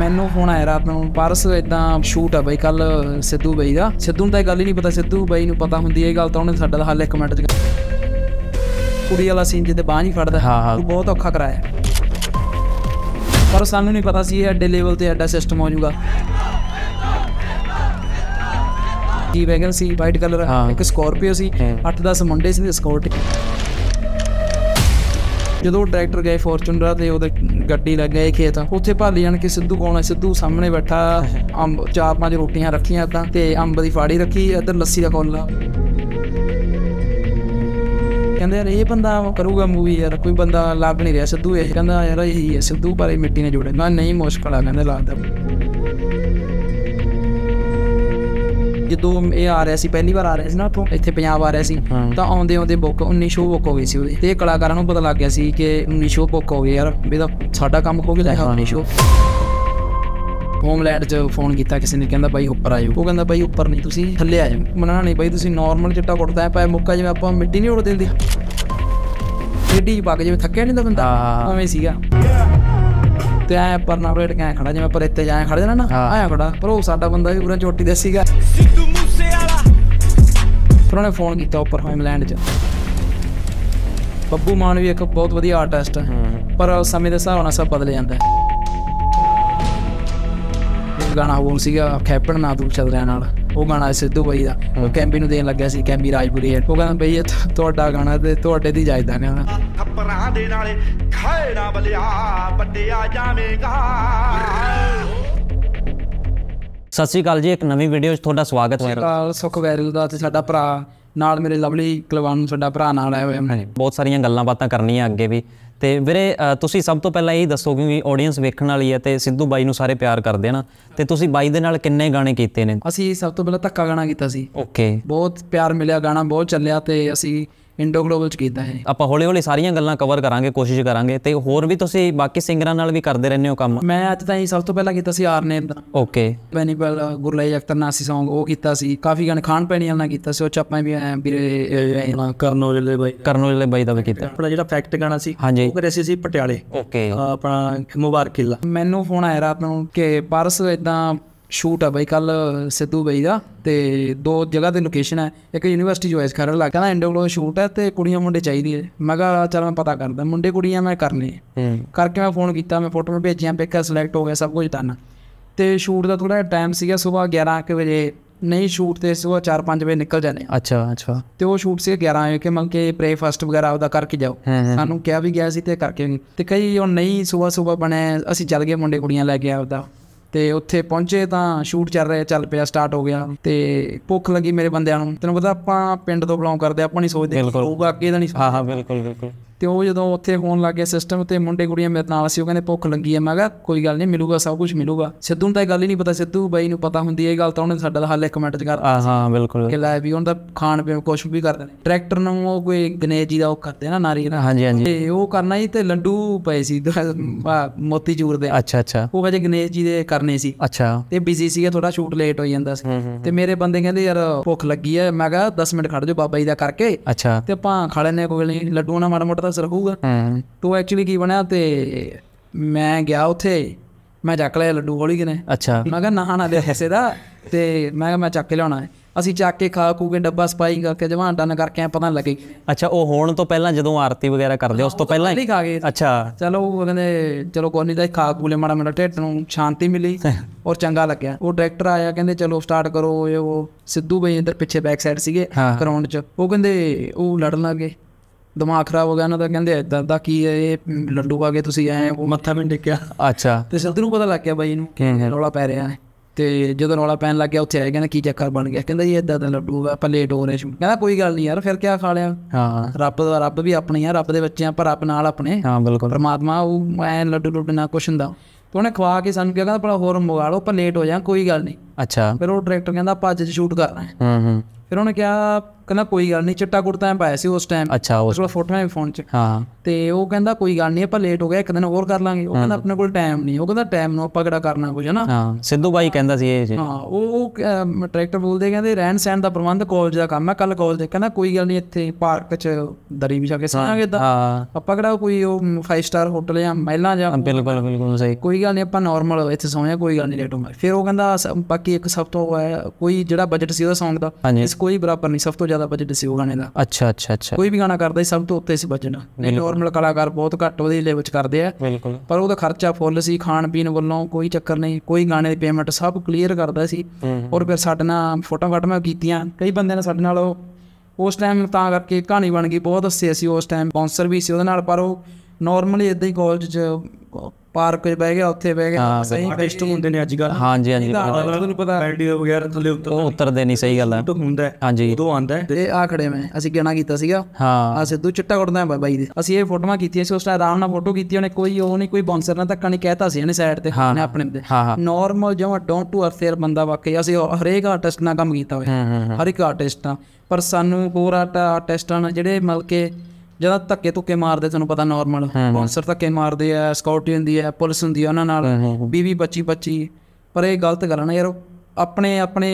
ਮੈਨੂੰ ਫੋਨ ਆਇਆ ਰਾਤ ਨੂੰ ਪਰਸ ਇਦਾਂ ਸ਼ੂਟ ਆ ਬਈ ਕੱਲ ਸਿੱਧੂ ਬਈ ਦਾ ਸਿੱਧੂ ਨੂੰ ਤਾਂ ਇਹ ਗੱਲ ਹੀ ਨਹੀਂ ਪਤਾ ਸਿੱਧੂ ਬਈ ਨੂੰ ਪਤਾ ਹੁੰਦੀ ਇਹ ਗੱਲ ਤਾਂ ਉਹਨੇ ਸਾਡਾ ਹੱਲ ਇੱਕ ਮਿੰਟ ਚ ਕੁੜੀ ਵਾਲਾ ਸੀਨ ਜਿੱਦੇ ਬਾਹ ਨਹੀਂ ਫੜਦਾ ਤੂੰ ਬਹੁਤ ਔਖਾ ਕਰਾਇਆ ਪਰ ਸਾਨੂੰ ਨਹੀਂ ਪਤਾ ਸੀ ਇਹ ਐਡੇ ਲੈਵਲ ਤੇ ਐਡਾ ਸਿਸਟਮ ਹੋ ਜਾਊਗਾ ਜੀ ਵੈਗਨ ਸੀ ਵਾਈਟ ਕਲਰ ਇੱਕ ਸਕੋਰਪੀਓ ਸੀ 8-10 ਮੁੰਡੇ ਸੀ ਸਕੋਰਟੀ ਜਦੋਂ ਡਾਇਰੈਕਟਰ ਗਏ ਫੋਰਚੂਨਰ ਤੇ ਉਹਦੇ ਗੱਡੀ ਲੱਗ ਗਏ ਖੇਤ ਉੱਥੇ ਭਾਲੀ ਜਾਣ ਕੇ ਸਿੱਧੂ ਕੌਣ ਸਿੱਧੂ ਸਾਹਮਣੇ ਬੈਠਾ ਅੰਬ ਚਾਰ ਪੰਜ ਰੋਟੀਆਂ ਰੱਖੀਆਂ ਤਾਂ ਤੇ ਅੰਬ ਦੀ ਫਾੜੀ ਰੱਖੀ ਇੱਧਰ ਲੱਸੀ ਦਾ ਕੋਲਾ ਕਹਿੰਦੇ ਯਾਰ ਇਹ ਬੰਦਾ ਕਰੂਗਾ ਮੂਵੀ ਯਾਰ ਕੋਈ ਬੰਦਾ ਲੱਭ ਨਹੀਂ ਰਿਹਾ ਸਿੱਧੂ ਇਹ ਕਹਿੰਦਾ ਯਾਰ ਇਹੀ ਹੈ ਸਿੱਧੂ ਪਰ ਇਹ ਮਿੱਟੀ ਨੇ ਜੁੜੇ ਨਾ ਨਹੀਂ ਮੁਸ਼ਕਲ ਆ ਕਹਿੰਦੇ ਲੱਗਦਾ ਜਦੋਂ ਇਹ ਆ ਰਿਹਾ ਸੀ ਪਹਿਲੀ ਵਾਰ ਆ ਰਿਹਾ ਸੀ ਨਾ ਉੱਥੋਂ ਇੱਥੇ ਪੰਜਾਬ ਆ ਰਿਹਾ ਸੀ ਤਾਂ ਆਉਂਦੇ ਆਉਂਦੇ ਬੁੱਕ 19 ਸ਼ੋਅ ਬੁੱਕ ਹੋ ਗਈ ਸੀ ਉਹਦੀ ਤੇ ਕਲਾਕਾਰਾਂ ਨੂੰ ਪਤਾ ਲੱਗ ਗਿਆ ਸੀ ਕਿ 19 ਸ਼ੋਅ ਬੁੱਕ ਹੋ ਗਏ ਯਾਰ ਇਹਦਾ ਸਾਡਾ ਕੰਮ ਹੋ ਗਿਆ ਹਾਂ 19 ਸ਼ੋਅ ਹੋਮਲੈਂਡ ਜੋ ਫੋਨ ਕੀਤਾ ਕਿਸੇ ਨੇ ਕਹਿੰਦਾ ਬਾਈ ਉੱਪਰ ਆਇਓ ਉਹ ਕਹਿੰਦਾ ਬਾਈ ਉੱਪਰ ਨਹੀਂ ਤੁਸੀਂ ਥੱਲੇ ਆ ਜਾਓ ਮਨਾ ਨਹੀਂ ਬਾਈ ਤੁਸੀਂ ਨਾਰਮਲ ਚਿੱਟਾ ਹੈ ਪਾਇਆ ਮੁੱਕਾ ਜਿਵੇਂ ਆਪਾਂ ਮਿੱਟੀ ਨਹੀਂ ਉੜ ਦਿੰਦੇ ਏਡੀ 'ਚ ਪੱਕ ਜਿਵੇਂ ਥੱਕਿਆ ਨਹੀਂ ਤਾਂ ਬੰਦਾ ਐਵੇਂ ਸੀਗਾ ਤੇ ਆਇਆ ਪਰ ਨਾ ਰੇਟ ਕੈਂ ਖੜਾ ਜਿਵੇਂ ਪਰ ਇੱਥੇ ਜਾਏ ਖੜ ਜਾਣਾ ਨਾ ਆਇਆ ਖੜਾ ਪਰ ਉਹ ਸਾਡਾ ਬੰਦਾ ਵੀ ਪੂਰਾ ਚੋਟੀ ਦੇ ਸੀਗਾ ਫਿਰ ਉਹਨੇ ਫੋਨ ਕੀਤਾ ਉੱਪਰ ਹੋਮਲੈਂਡ 'ਚ ਬੱਬੂ ਮਾਨ ਵੀ ਇੱਕ ਬਹੁਤ ਵਧੀਆ ਆਰਟਿਸਟ ਹੈ ਪਰ ਸਮੇਂ ਦੇ ਹਿਸਾਬ ਨਾਲ ਸਭ ਬਦਲ ਜਾਂਦਾ ਹੈ ਗਾਣਾ ਹੋਂ ਸੀਗਾ ਕੈਪਟਨ ਨਾ ਤੂੰ ਚੱਲ ਰਿਆ ਨਾਲ ਉਹ ਗਾਣਾ ਸਿੱਧੂ ਬਾਈ ਦਾ ਉਹ ਕੈਂਬੀ ਨੂੰ ਦੇਣ ਲੱਗਿਆ ਸੀ ਕੈਂਬੀ ਰਾਜਪੂਰੀ ਹੈ ਉਹ ਕਹਿੰਦਾ ਬਈ ਇਹ ਤੁਹਾਡਾ ਗਾਣਾ ਤੇ ਤੁਹਾਡੇ ਦੀ ਜਾਇਦਾ ਉਹਨਾਂ ਥੱਪਰਾਂ ਦੇ ਨਾਲੇ ਖੈੜਾ ਬਲਿਆ ਵੱਡਿਆ ਜਾਵੇਂਗਾ ਸਤਿ ਸ੍ਰੀ ਅਕਾਲ ਜੀ ਇੱਕ ਨਵੀਂ ਵੀਡੀਓ 'ਚ ਤੁਹਾਡਾ ਸਵਾਗਤ ਹੈ ਸ੍ਰੀ ਅਕਾਲ ਸੁਖ ਵੈਰਲ ਦਾ ਤੇ ਸਾਡਾ ਭਰਾ ਨਾਲ ਮੇਰੇ ਲਵਲੀ ਕਲਵਾਨ ਨੂੰ ਸਾਡਾ ਭਰਾ ਨਾਲ ਆਇਆ ਹੋਇਆ ਹਾਂ ਬਹੁਤ ਸਾਰੀਆਂ ਗੱਲਾਂ ਬਾਤਾਂ ਕਰਨੀਆਂ ਅੱਗੇ ਵੀ ਤੇ ਵੀਰੇ ਤੁਸੀਂ ਸਭ ਤੋਂ ਪਹਿਲਾਂ ਇਹ ਦੱਸੋ ਕਿ ਆਡੀਅנס ਵੇਖਣ ਵਾਲੀ ਹੈ ਤੇ ਸਿੱਧੂ ਬਾਈ ਨੂੰ ਸਾਰੇ ਪਿਆਰ ਕਰਦੇ ਹਨ ਤੇ ਤੁਸੀਂ ਬਾਈ ਦੇ ਨਾਲ ਕਿੰਨੇ ਗਾਣੇ ਕੀਤੇ ਨੇ ਅਸੀਂ ਸਭ ਤੋਂ ਪਹਿਲਾਂ ਧੱਕਾ ਗਾਣਾ ਕੀਤਾ ਸੀ ਓਕੇ ਬਹੁਤ ਪਿਆਰ ਮਿਲਿਆ ਗਾਣਾ ਬਹੁਤ ਚੱਲਿਆ ਤੇ ਅਸੀਂ ਇੰਡੋ ਗਲੋਬਲ ਚ ਕੀਤਾ ਹੈ ਆਪਾਂ ਹੌਲੀ ਹੌਲੀ ਸਾਰੀਆਂ ਗੱਲਾਂ ਕਵਰ ਕਰਾਂਗੇ ਕੋਸ਼ਿਸ਼ ਕਰਾਂਗੇ ਤੇ ਹੋਰ ਵੀ ਤੁਸੀਂ ਬਾਕੀ ਸਿੰਗਰਾਂ ਨਾਲ ਵੀ ਕਰਦੇ ਰਹਿੰਦੇ ਹੋ ਕੰਮ ਮੈਂ ਅੱਜ ਤਾਈਂ ਸਭ ਤੋਂ ਪਹਿਲਾਂ ਕੀਤਾ ਸੀ ਆਰਨੇਮ ਦਾ ਓਕੇ ਬੈਨੀਪਲ ਗੁਰਲੇ ਅਖਤਰ ਨਾਸੀ Song ਉਹ ਕੀਤਾ ਸੀ ਕਾਫੀ ਗਾਣੇ ਖਾਣ ਪੈਣੀ ਨਾਲ ਕੀਤਾ ਸੀ ਉਹ ਚ ਆਪਾਂ ਵੀ ਵੀਰੇ ਕਰਨੋ ਜਲੇ ਬਾਈ ਕਰਨੋ ਜਲੇ ਬਾਈ ਦਾ ਵੀ ਕੀਤਾ ਆਪਣਾ ਜਿਹੜਾ ਫੈਕਟ ਗਾਣਾ ਸੀ ਉਹ ਕਰਿਆ ਸੀ ਅਸੀਂ ਪਟਿਆਲੇ ਓਕੇ ਆਪਣਾ ਮੁਬਾਰਕ ਕਿਲਾ ਮੈਨੂੰ ਫੋਨ ਆਇਆ ਰਾਤ ਨੂੰ ਕਿ ਪਰਸ ਇਦਾਂ ਸ਼ੂਟ ਆ ਬਾਈ ਕੱਲ ਸਿੱਧੂ ਬਈ ਦਾ ਤੇ ਦੋ ਜਗ੍ਹਾ ਤੇ ਲੋਕੇਸ਼ਨ ਹੈ ਇੱਕ ਯੂਨੀਵਰਸਿਟੀ ਚੋਇਸ ਕਰਨ ਲੱਗਾ ਕਹਿੰਦਾ ਇੰਡੋਗਲੋ ਸ਼ੂਟ ਹੈ ਤੇ ਕੁੜੀਆਂ ਮੁੰਡੇ ਚਾਹੀਦੀ ਹੈ ਮੈਂ ਕਿਹਾ ਚਲ ਮੈਂ ਪਤਾ ਕਰਦਾ ਮੁੰਡੇ ਕੁੜੀਆਂ ਮੈਂ ਕਰਨੇ ਕਰਕੇ ਮੈਂ ਫੋਨ ਕੀਤਾ ਮੈਂ ਫੋਟੋ ਮੈਂ ਭੇਜੀਆਂ ਪਿਕਾ ਸਿਲੈਕਟ ਹੋ ਗਿਆ ਸਭ ਕੁਝ ਤਾਂ ਤੇ ਸ਼ੂਟ ਦਾ ਥੋੜਾ ਟਾਈਮ ਸੀਗਾ ਸਵੇਰ 11 ਵਜੇ ਨਹੀਂ ਸ਼ੂਟ ਤੇ ਸਵੇਰ 4-5 ਵਜੇ ਨਿਕਲ ਜਾਣੇ ਅੱਛਾ ਅੱਛਾ ਤੇ ਉਹ ਸ਼ੂਟ ਸੀ 11 ਵਜੇ ਕਿ ਮੰਨ ਕੇ ਬ੍ਰੇਕਫਾਸਟ ਵਗੈਰਾ ਉਹਦਾ ਕਰਕੇ ਜਾਓ ਸਾਨੂੰ ਕਿਹਾ ਵੀ ਗਿਆ ਸੀ ਤੇ ਕਰਕੇ ਤੇ ਕਈ ਉਹ ਨਹੀਂ ਸਵੇਰ ਸਵੇਰ ਬਣੇ ਅਸੀਂ ਚੱਲ ਗਏ ਮੁੰਡੇ ਕੁੜੀਆਂ ਲੈ ਕੇ ਆਉਦਾ ਤੇ ਉੱਥੇ ਪਹੁੰਚੇ ਤਾਂ ਸ਼ੂਟ ਚੱਲ ਰਿਹਾ ਚੱਲ ਪਿਆ ਸਟਾਰਟ ਹੋ ਗਿਆ ਤੇ ਭੁੱਖ ਲੱਗੀ ਮੇਰੇ ਬੰਦਿਆਂ ਨੂੰ ਤੈਨੂੰ ਪਤਾ ਆਪਾਂ ਪਿੰਡ ਤੋਂ ਬਲੌਂਗ ਕਰਦੇ ਆਪਾਂ ਨਹੀਂ ਸੋਚਦੇ ਹੋਊਗਾ ਅੱਗੇ ਦਾ ਨਹੀਂ ਹਾਂ ਹਾਂ ਬਿਲਕੁਲ ਬਿਲਕੁਲ ਤੇ ਉਹ ਜਦੋਂ ਉੱਥੇ ਹੋਣ ਲੱਗੇ ਸਿਸਟਮ ਤੇ ਮੁੰਡੇ ਕੁੜੀਆਂ ਮੇਰੇ ਨਾਲ ਸੀ ਉਹ ਕਹਿੰਦੇ ਭੁੱਖ ਲੱਗੀ ਹੈ ਮੈਂ ਕਿਹਾ ਕੋਈ ਗੱਲ ਨਹੀਂ ਮਿਲੂਗਾ ਸਭ ਕੁਝ ਮਿਲੂਗਾ ਸਿੱਧੂ ਨੂੰ ਤਾਂ ਇਹ ਗੱਲ ਹੀ ਨਹੀਂ ਪਤਾ ਸਿੱਧੂ ਬਾਈ ਨੂੰ ਪਤਾ ਹੁੰਦੀ ਹੈ ਇਹ ਗੱਲ ਤਾਂ ਉਹਨੇ ਸਾਡਾ ਹਾਲੇ ਕਮੈਂਟ ਚ ਕਰ ਆ ਹਾਂ ਬਿਲਕੁਲ ਕਿ ਲੈ ਵੀ ਉਹਨਾਂ ਦਾ ਖਾਣ ਪੀਣ ਕੁਝ ਵੀ ਕਰਦੇ ਨੇ ਟਰੈਕਟਰ ਨੂੰ ਉਹ ਕੋਈ ਗਣੇਸ਼ ਜੀ ਦਾ ਉਹ ਕਰਦੇ ਨਾ ਨਾਰੀ ਨਾ ਹਾਂਜੀ ਹਾਂਜੀ ਤੇ ਉਹ ਕਰਨਾ ਹੀ ਤੇ ਲੰਡੂ ਪਏ ਸੀ ਮੋਤੀ ਚੂਰ ਦੇ ਅੱਛਾ ਅੱਛਾ ਉਹ ਹਜੇ ਗਣੇਸ਼ ਜੀ ਦੇ ਕਰਨੇ ਸੀ ਅੱਛਾ ਤੇ ਬਿਜ਼ੀ ਸੀਗਾ ਥੋੜਾ ਸ਼ੂਟ ਲੇਟ ਹੋ ਜਾਂਦਾ ਸੀ ਤੇ ਮੇਰੇ ਬੰਦੇ ਕਹਿੰਦੇ ਯਾਰ ਭੁੱਖ ਲੱਗੀ ਹੈ ਮੈਂ ਕਿਹਾ 10 ਮਿੰਟ ਖੜ ਜਾ ਬਾਬਾ ਜੀ ਦਾ ਕਰਕੇ ਅੱਛਾ ਤੇ ਆਪਾਂ ਖਾ ਲੈਨੇ ਕੋਈ ਲੱਡੂ ਨਾ ਮਾੜਾ ਮੋਟਾ ਸਰ ਰਹੂਗਾ ਤੋ ਐਕਚੁਅਲੀ ਕੀ ਬਣਿਆ ਤੇ ਮੈਂ ਗਿਆ ਉਥੇ ਮੈਂ ਚੱਕ ਲਿਆ ਲੱਡੂ ਹੋਲੀ ਕਿਨੇ ਅੱਛਾ ਮੈਂ ਕਿਹਾ ਨਾ ਨਾ ਦੇ ਹਿੱਸੇ ਦਾ ਤੇ ਮੈਂ ਕਿਹਾ ਮੈਂ ਚੱਕ ਕੇ ਲਿਆਉਣਾ ਹੈ ਅਸੀਂ ਚੱਕ ਕੇ ਖਾ ਖੂ ਕੇ ਡੱਬਾ ਸਪਾਈ ਕਰਕੇ ਜਵਾਨ ਡਨ ਕਰਕੇ ਆ ਪਤਾ ਲੱਗੇ ਅੱਛਾ ਉਹ ਹੋਣ ਤੋਂ ਪਹਿਲਾਂ ਜਦੋਂ ਆਰਤੀ ਵਗੈਰਾ ਕਰਦੇ ਉਸ ਤੋਂ ਪਹਿਲਾਂ ਹੀ ਖਾ ਗਏ ਅੱਛਾ ਚਲੋ ਉਹ ਕਹਿੰਦੇ ਚਲੋ ਕੋਨੀ ਦਾ ਖਾ ਖੂਲੇ ਮਾੜਾ ਮਾੜਾ ਢਿੱਡ ਨੂੰ ਸ਼ਾਂਤੀ ਮਿਲੀ ਔਰ ਚੰਗਾ ਲੱਗਿਆ ਉਹ ਡਾਇਰੈਕਟਰ ਆਇਆ ਕਹਿੰਦੇ ਚਲੋ ਸਟਾਰਟ ਕਰੋ ਇਹ ਉਹ ਸਿੱਧੂ ਬਈ ਇੰਦਰ ਪਿੱਛੇ ਬੈਕ ਸਾਈਡ ਸੀਗੇ ਗਰਾਊਂਡ 'ਚ ਉਹ ਕਹਿੰਦੇ ਉਹ ਲੜਨ ਲੱਗੇ ਦਿਮਾਗ ਖਰਾਬ ਹੋ ਗਿਆ ਉਹਨਾਂ ਦਾ ਕਹਿੰਦੇ ਇਦਾਂ ਦਾ ਕੀ ਹੈ ਇਹ ਲੱਡੂ ਆ ਕੇ ਤੁਸੀਂ ਆਏ ਉਹ ਮੱਥਾ ਵੀ ਟੇਕਿਆ ਅੱਛਾ ਤੇ ਸਿੱਧੂ ਨੂੰ ਪਤਾ ਲੱਗ ਗਿਆ ਬਾਈ ਇਹਨੂੰ ਰੌਲਾ ਪੈ ਰਿਹਾ ਹੈ ਤੇ ਜਦੋਂ ਰੌਲਾ ਪੈਣ ਲੱਗ ਗਿਆ ਉੱਥੇ ਆਏ ਕਹਿੰਦੇ ਕੀ ਚੱਕਰ ਬਣ ਗਿਆ ਕਹਿੰਦਾ ਜੀ ਇਦਾਂ ਦਾ ਲੱਡੂ ਆ ਪਲੇਟ ਹੋ ਰਿਹਾ ਕਹਿੰਦਾ ਕੋਈ ਗੱਲ ਨਹੀਂ ਯਾਰ ਫਿਰ ਕੀ ਖਾ ਲਿਆ ਹਾਂ ਰੱਬ ਦਾ ਰੱਬ ਵੀ ਆਪਣੇ ਆ ਰੱਬ ਦੇ ਬੱਚੇ ਆ ਪਰ ਰੱਬ ਨਾਲ ਆਪਣੇ ਹਾਂ ਬਿਲਕੁਲ ਪਰਮਾਤਮਾ ਉਹ ਐ ਲੱਡੂ ਲੱਡੂ ਨਾ ਕੁਛ ਹੁੰਦਾ ਤੇ ਉਹਨੇ ਖਵਾ ਕੇ ਸਾਨੂੰ ਕਹਿੰਦਾ ਭਲਾ ਹੋਰ ਮੰਗਾ ਲਓ ਲੇਟ ਹੋ ਜਾ ਕੋਈ ਗੱਲ ਨਹੀਂ ਅੱਛਾ ਫਿਰ ਉਹ ਡਾਇਰੈਕਟਰ ਕਹਿੰਦਾ ਆਪਾਂ ਅੱਜ ਸ਼ੂਟ ਕਰਨਾ ਹਾਂ ਹੂੰ ਹੂੰ ਫਿਰ ਉਹਨੇ ਕਿਹਾ ਕਹਿੰਦਾ ਕੋਈ ਗੱਲ ਨਹੀਂ ਚਿੱਟਾ ਕੁੜਤਾ ਪਾਇਆ ਸੀ ਉਸ ਟਾਈਮ ਅੱਛਾ ਉਸ ਕੋਲ ਫੋਟੋ ਹੈ ਫੋਨ 'ਚ ਹਾਂ ਤੇ ਉਹ ਕਹਿੰਦਾ ਕੋਈ ਗੱਲ ਨਹੀਂ ਆਪਾਂ ਲੇਟ ਹੋ ਗਿਆ ਇੱਕ ਦਿਨ ਹੋਰ ਕਰ ਲਾਂਗੇ ਉਹ ਕਹਿੰਦਾ ਆਪਣੇ ਕੋਲ ਟਾਈਮ ਨਹੀਂ ਉਹ ਕਹਿੰਦਾ ਟਾਈਮ ਨੂੰ ਆਪਾਂ ਕਿਹੜਾ ਕਰਨਾ ਕੁਝ ਹਨਾ ਹਾਂ ਸਿੱਧੂ ਬਾਈ ਕਹਿੰਦਾ ਸੀ ਇਹ ਹਾਂ ਉਹ ਉਹ ਟਰੈਕਟਰ ਬੋਲਦੇ ਕਹਿੰਦੇ ਰਹਿਣ ਸਹਿਣ ਦਾ ਪ੍ਰਬੰਧ ਕਾਲਜ ਦਾ ਕੰਮ ਹੈ ਕੱਲ ਕਾਲਜ ਦੇ ਕਹਿੰਦਾ ਕੋਈ ਗੱਲ ਨਹੀਂ ਇੱਥੇ ਪਾਰਕ 'ਚ ਦਰੀ ਵਿਛਾ ਕੇ ਸਾਂਗੇ ਤਾਂ ਆਪਾਂ ਕਿਹੜਾ ਕੋਈ ਉਹ 5 ਸਟਾਰ ਹੋਟਲ ਜਾਂ ਮਹਿਲਾਂ ਜਾਂ ਬਿਲਕੁਲ ਬਿਲਕੁਲ ਸਹੀ ਕੋਈ ਗੱਲ ਨਹੀਂ ਆਪਾਂ ਨਾਰਮਲ ਇੱਥੇ ਸੌਂਿਆ ਕੋਈ ਗੱਲ ਨਹੀਂ ਲੇਟ ਫਿਰ ਉਹ ਕਹਿੰਦਾ ਬਾਕੀ ਇੱਕ ਸਭ ਤੋਂ ਕੋਈ ਜਿਹੜਾ ਬਜਟ ਸੀ ਉਹ ਸੌਂਗ ਦਾ ਇਸ ਕੋਈ ਬਰਾਬਰ ਨਹੀਂ ਸਭ ਤੋਂ ਜ਼ਿਆਦਾ ਬਜਟ ਸੀ ਉਹ ਗਾਣੇ ਦਾ ਅੱਛਾ ਅੱਛਾ ਅੱਛਾ ਕੋਈ ਵੀ ਗਾਣਾ ਕਰਦਾ ਸੀ ਸਭ ਤੋਂ ਉੱਤੇ ਸੀ ਬਜਟ ਨਹੀਂ ਨਾਰਮਲ ਕਲਾਕਾਰ ਬਹੁਤ ਘੱਟ ਉਹਦੇ ਲੈਵਲ 'ਚ ਕਰਦੇ ਆ ਬਿਲਕੁਲ ਪਰ ਉਹਦਾ ਖਰਚਾ ਫੁੱਲ ਸੀ ਖਾਣ ਪੀਣ ਵੱਲੋਂ ਕੋਈ ਚੱਕਰ ਨਹੀਂ ਕੋਈ ਗਾਣੇ ਦੀ ਪੇਮੈਂਟ ਸਭ ਕਲੀਅਰ ਕਰਦਾ ਸੀ ਔਰ ਫਿਰ ਸਾਡੇ ਨਾਲ ਫੋਟੋ ਫਟਮਾ ਕੀਤੀਆਂ ਕਈ ਬੰਦੇ ਨੇ ਸਾਡੇ ਨਾਲ ਉਸ ਟਾਈਮ ਤਾਂ ਕਰਕੇ ਕਹਾਣੀ ਬਣ ਗਈ ਬਹੁਤ ਹੱਸੇ ਅਸੀਂ ਉਸ ਟਾਈਮ ਸਪਾਂਸਰ ਵੀ ਸੀ ਉਹਦੇ ਨਾਲ ਪਰ ਉਹ ਨਾਰਮਲੀ ਇਦਾਂ ਹੀ ਕਾਲਜ 'ਚ ਪਾਰਕ ਵਿੱਚ ਬਹਿ ਗਿਆ ਉੱਥੇ ਬਹਿ ਗਿਆ ਸਹੀ ਆਰਟਿਸਟ ਹੁੰਦੇ ਨੇ ਅੱਜ ਕੱਲ ਹਾਂਜੀ ਹਾਂਜੀ ਤੁਹਾਨੂੰ ਪਤਾ ਰੇਡੀਓ ਵਗੈਰਾ ਥੱਲੇ ਉੱਤਰ ਉਹ ਨਹੀਂ ਸਹੀ ਗੱਲ ਹੈ ਤਾਂ ਹੁੰਦਾ ਹਾਂਜੀ ਉਦੋਂ ਆਂਦਾ ਤੇ ਆ ਖੜੇ ਮੈਂ ਅਸੀਂ ਗਾਣਾ ਕੀਤਾ ਸੀਗਾ ਹਾਂ ਆ ਸਿੱਧੂ ਚਿੱਟਾ ਕੁੜਦਾ ਬਾਈ ਦੇ ਅਸੀਂ ਇਹ ਫੋਟੋਆਂ ਕੀਤੀਆਂ ਸੀ ਉਸ ਟਾਈਮ ਆਰਾਮ ਨਾਲ ਫੋਟੋ ਕੀਤੀ ਉਹਨੇ ਕੋਈ ਉਹ ਨਹੀਂ ਕੋਈ ਬੌਂਸਰ ਨਾਲ ਧੱਕਾ ਨਹੀਂ ਕਹਿਤਾ ਸੀ ਇਹਨੇ ਸਾਈਡ ਤੇ ਨੇ ਆਪਣੇ ਤੇ ਨਾਰਮਲ ਜਿਹਾ ਡੋਂਟ ਟੂ ਅਰਥੇਰ ਬੰਦਾ ਵਾਕਈ ਅਸੀਂ ਹਰੇਕ ਆਰਟਿਸਟ ਨਾਲ ਕੰਮ ਕੀਤਾ ਹੋਇਆ ਹਰ ਇੱਕ ਆਰਟਿਸਟ ਨਾਲ ਪਰ ਸਾਨੂੰ ਹੋਰ ਆਰਟਿਸਟਾਂ ਨਾਲ ਜਿਹੜੇ ਮਿਲ ਕੇ ਜਦੋਂ ਧੱਕੇ ਧੁੱਕੇ ਮਾਰਦੇ ਤੁਹਾਨੂੰ ਪਤਾ ਨਾਰਮਲ ਸਪਾਂਸਰ ਧੱਕੇ ਮਾਰਦੇ ਆ ਸਕਾਊਟ ਹੁੰਦੀ ਆ ਪੁਲਿਸ ਹੁੰਦੀ ਆ ਉਹਨਾਂ ਨਾਲ ਬੀਵੀ ਬੱਚੀ ਬੱਚੀ ਪਰ ਇਹ ਗਲਤ ਗੱਲ ਨਾ ਯਾਰ ਆਪਣੇ ਆਪਣੇ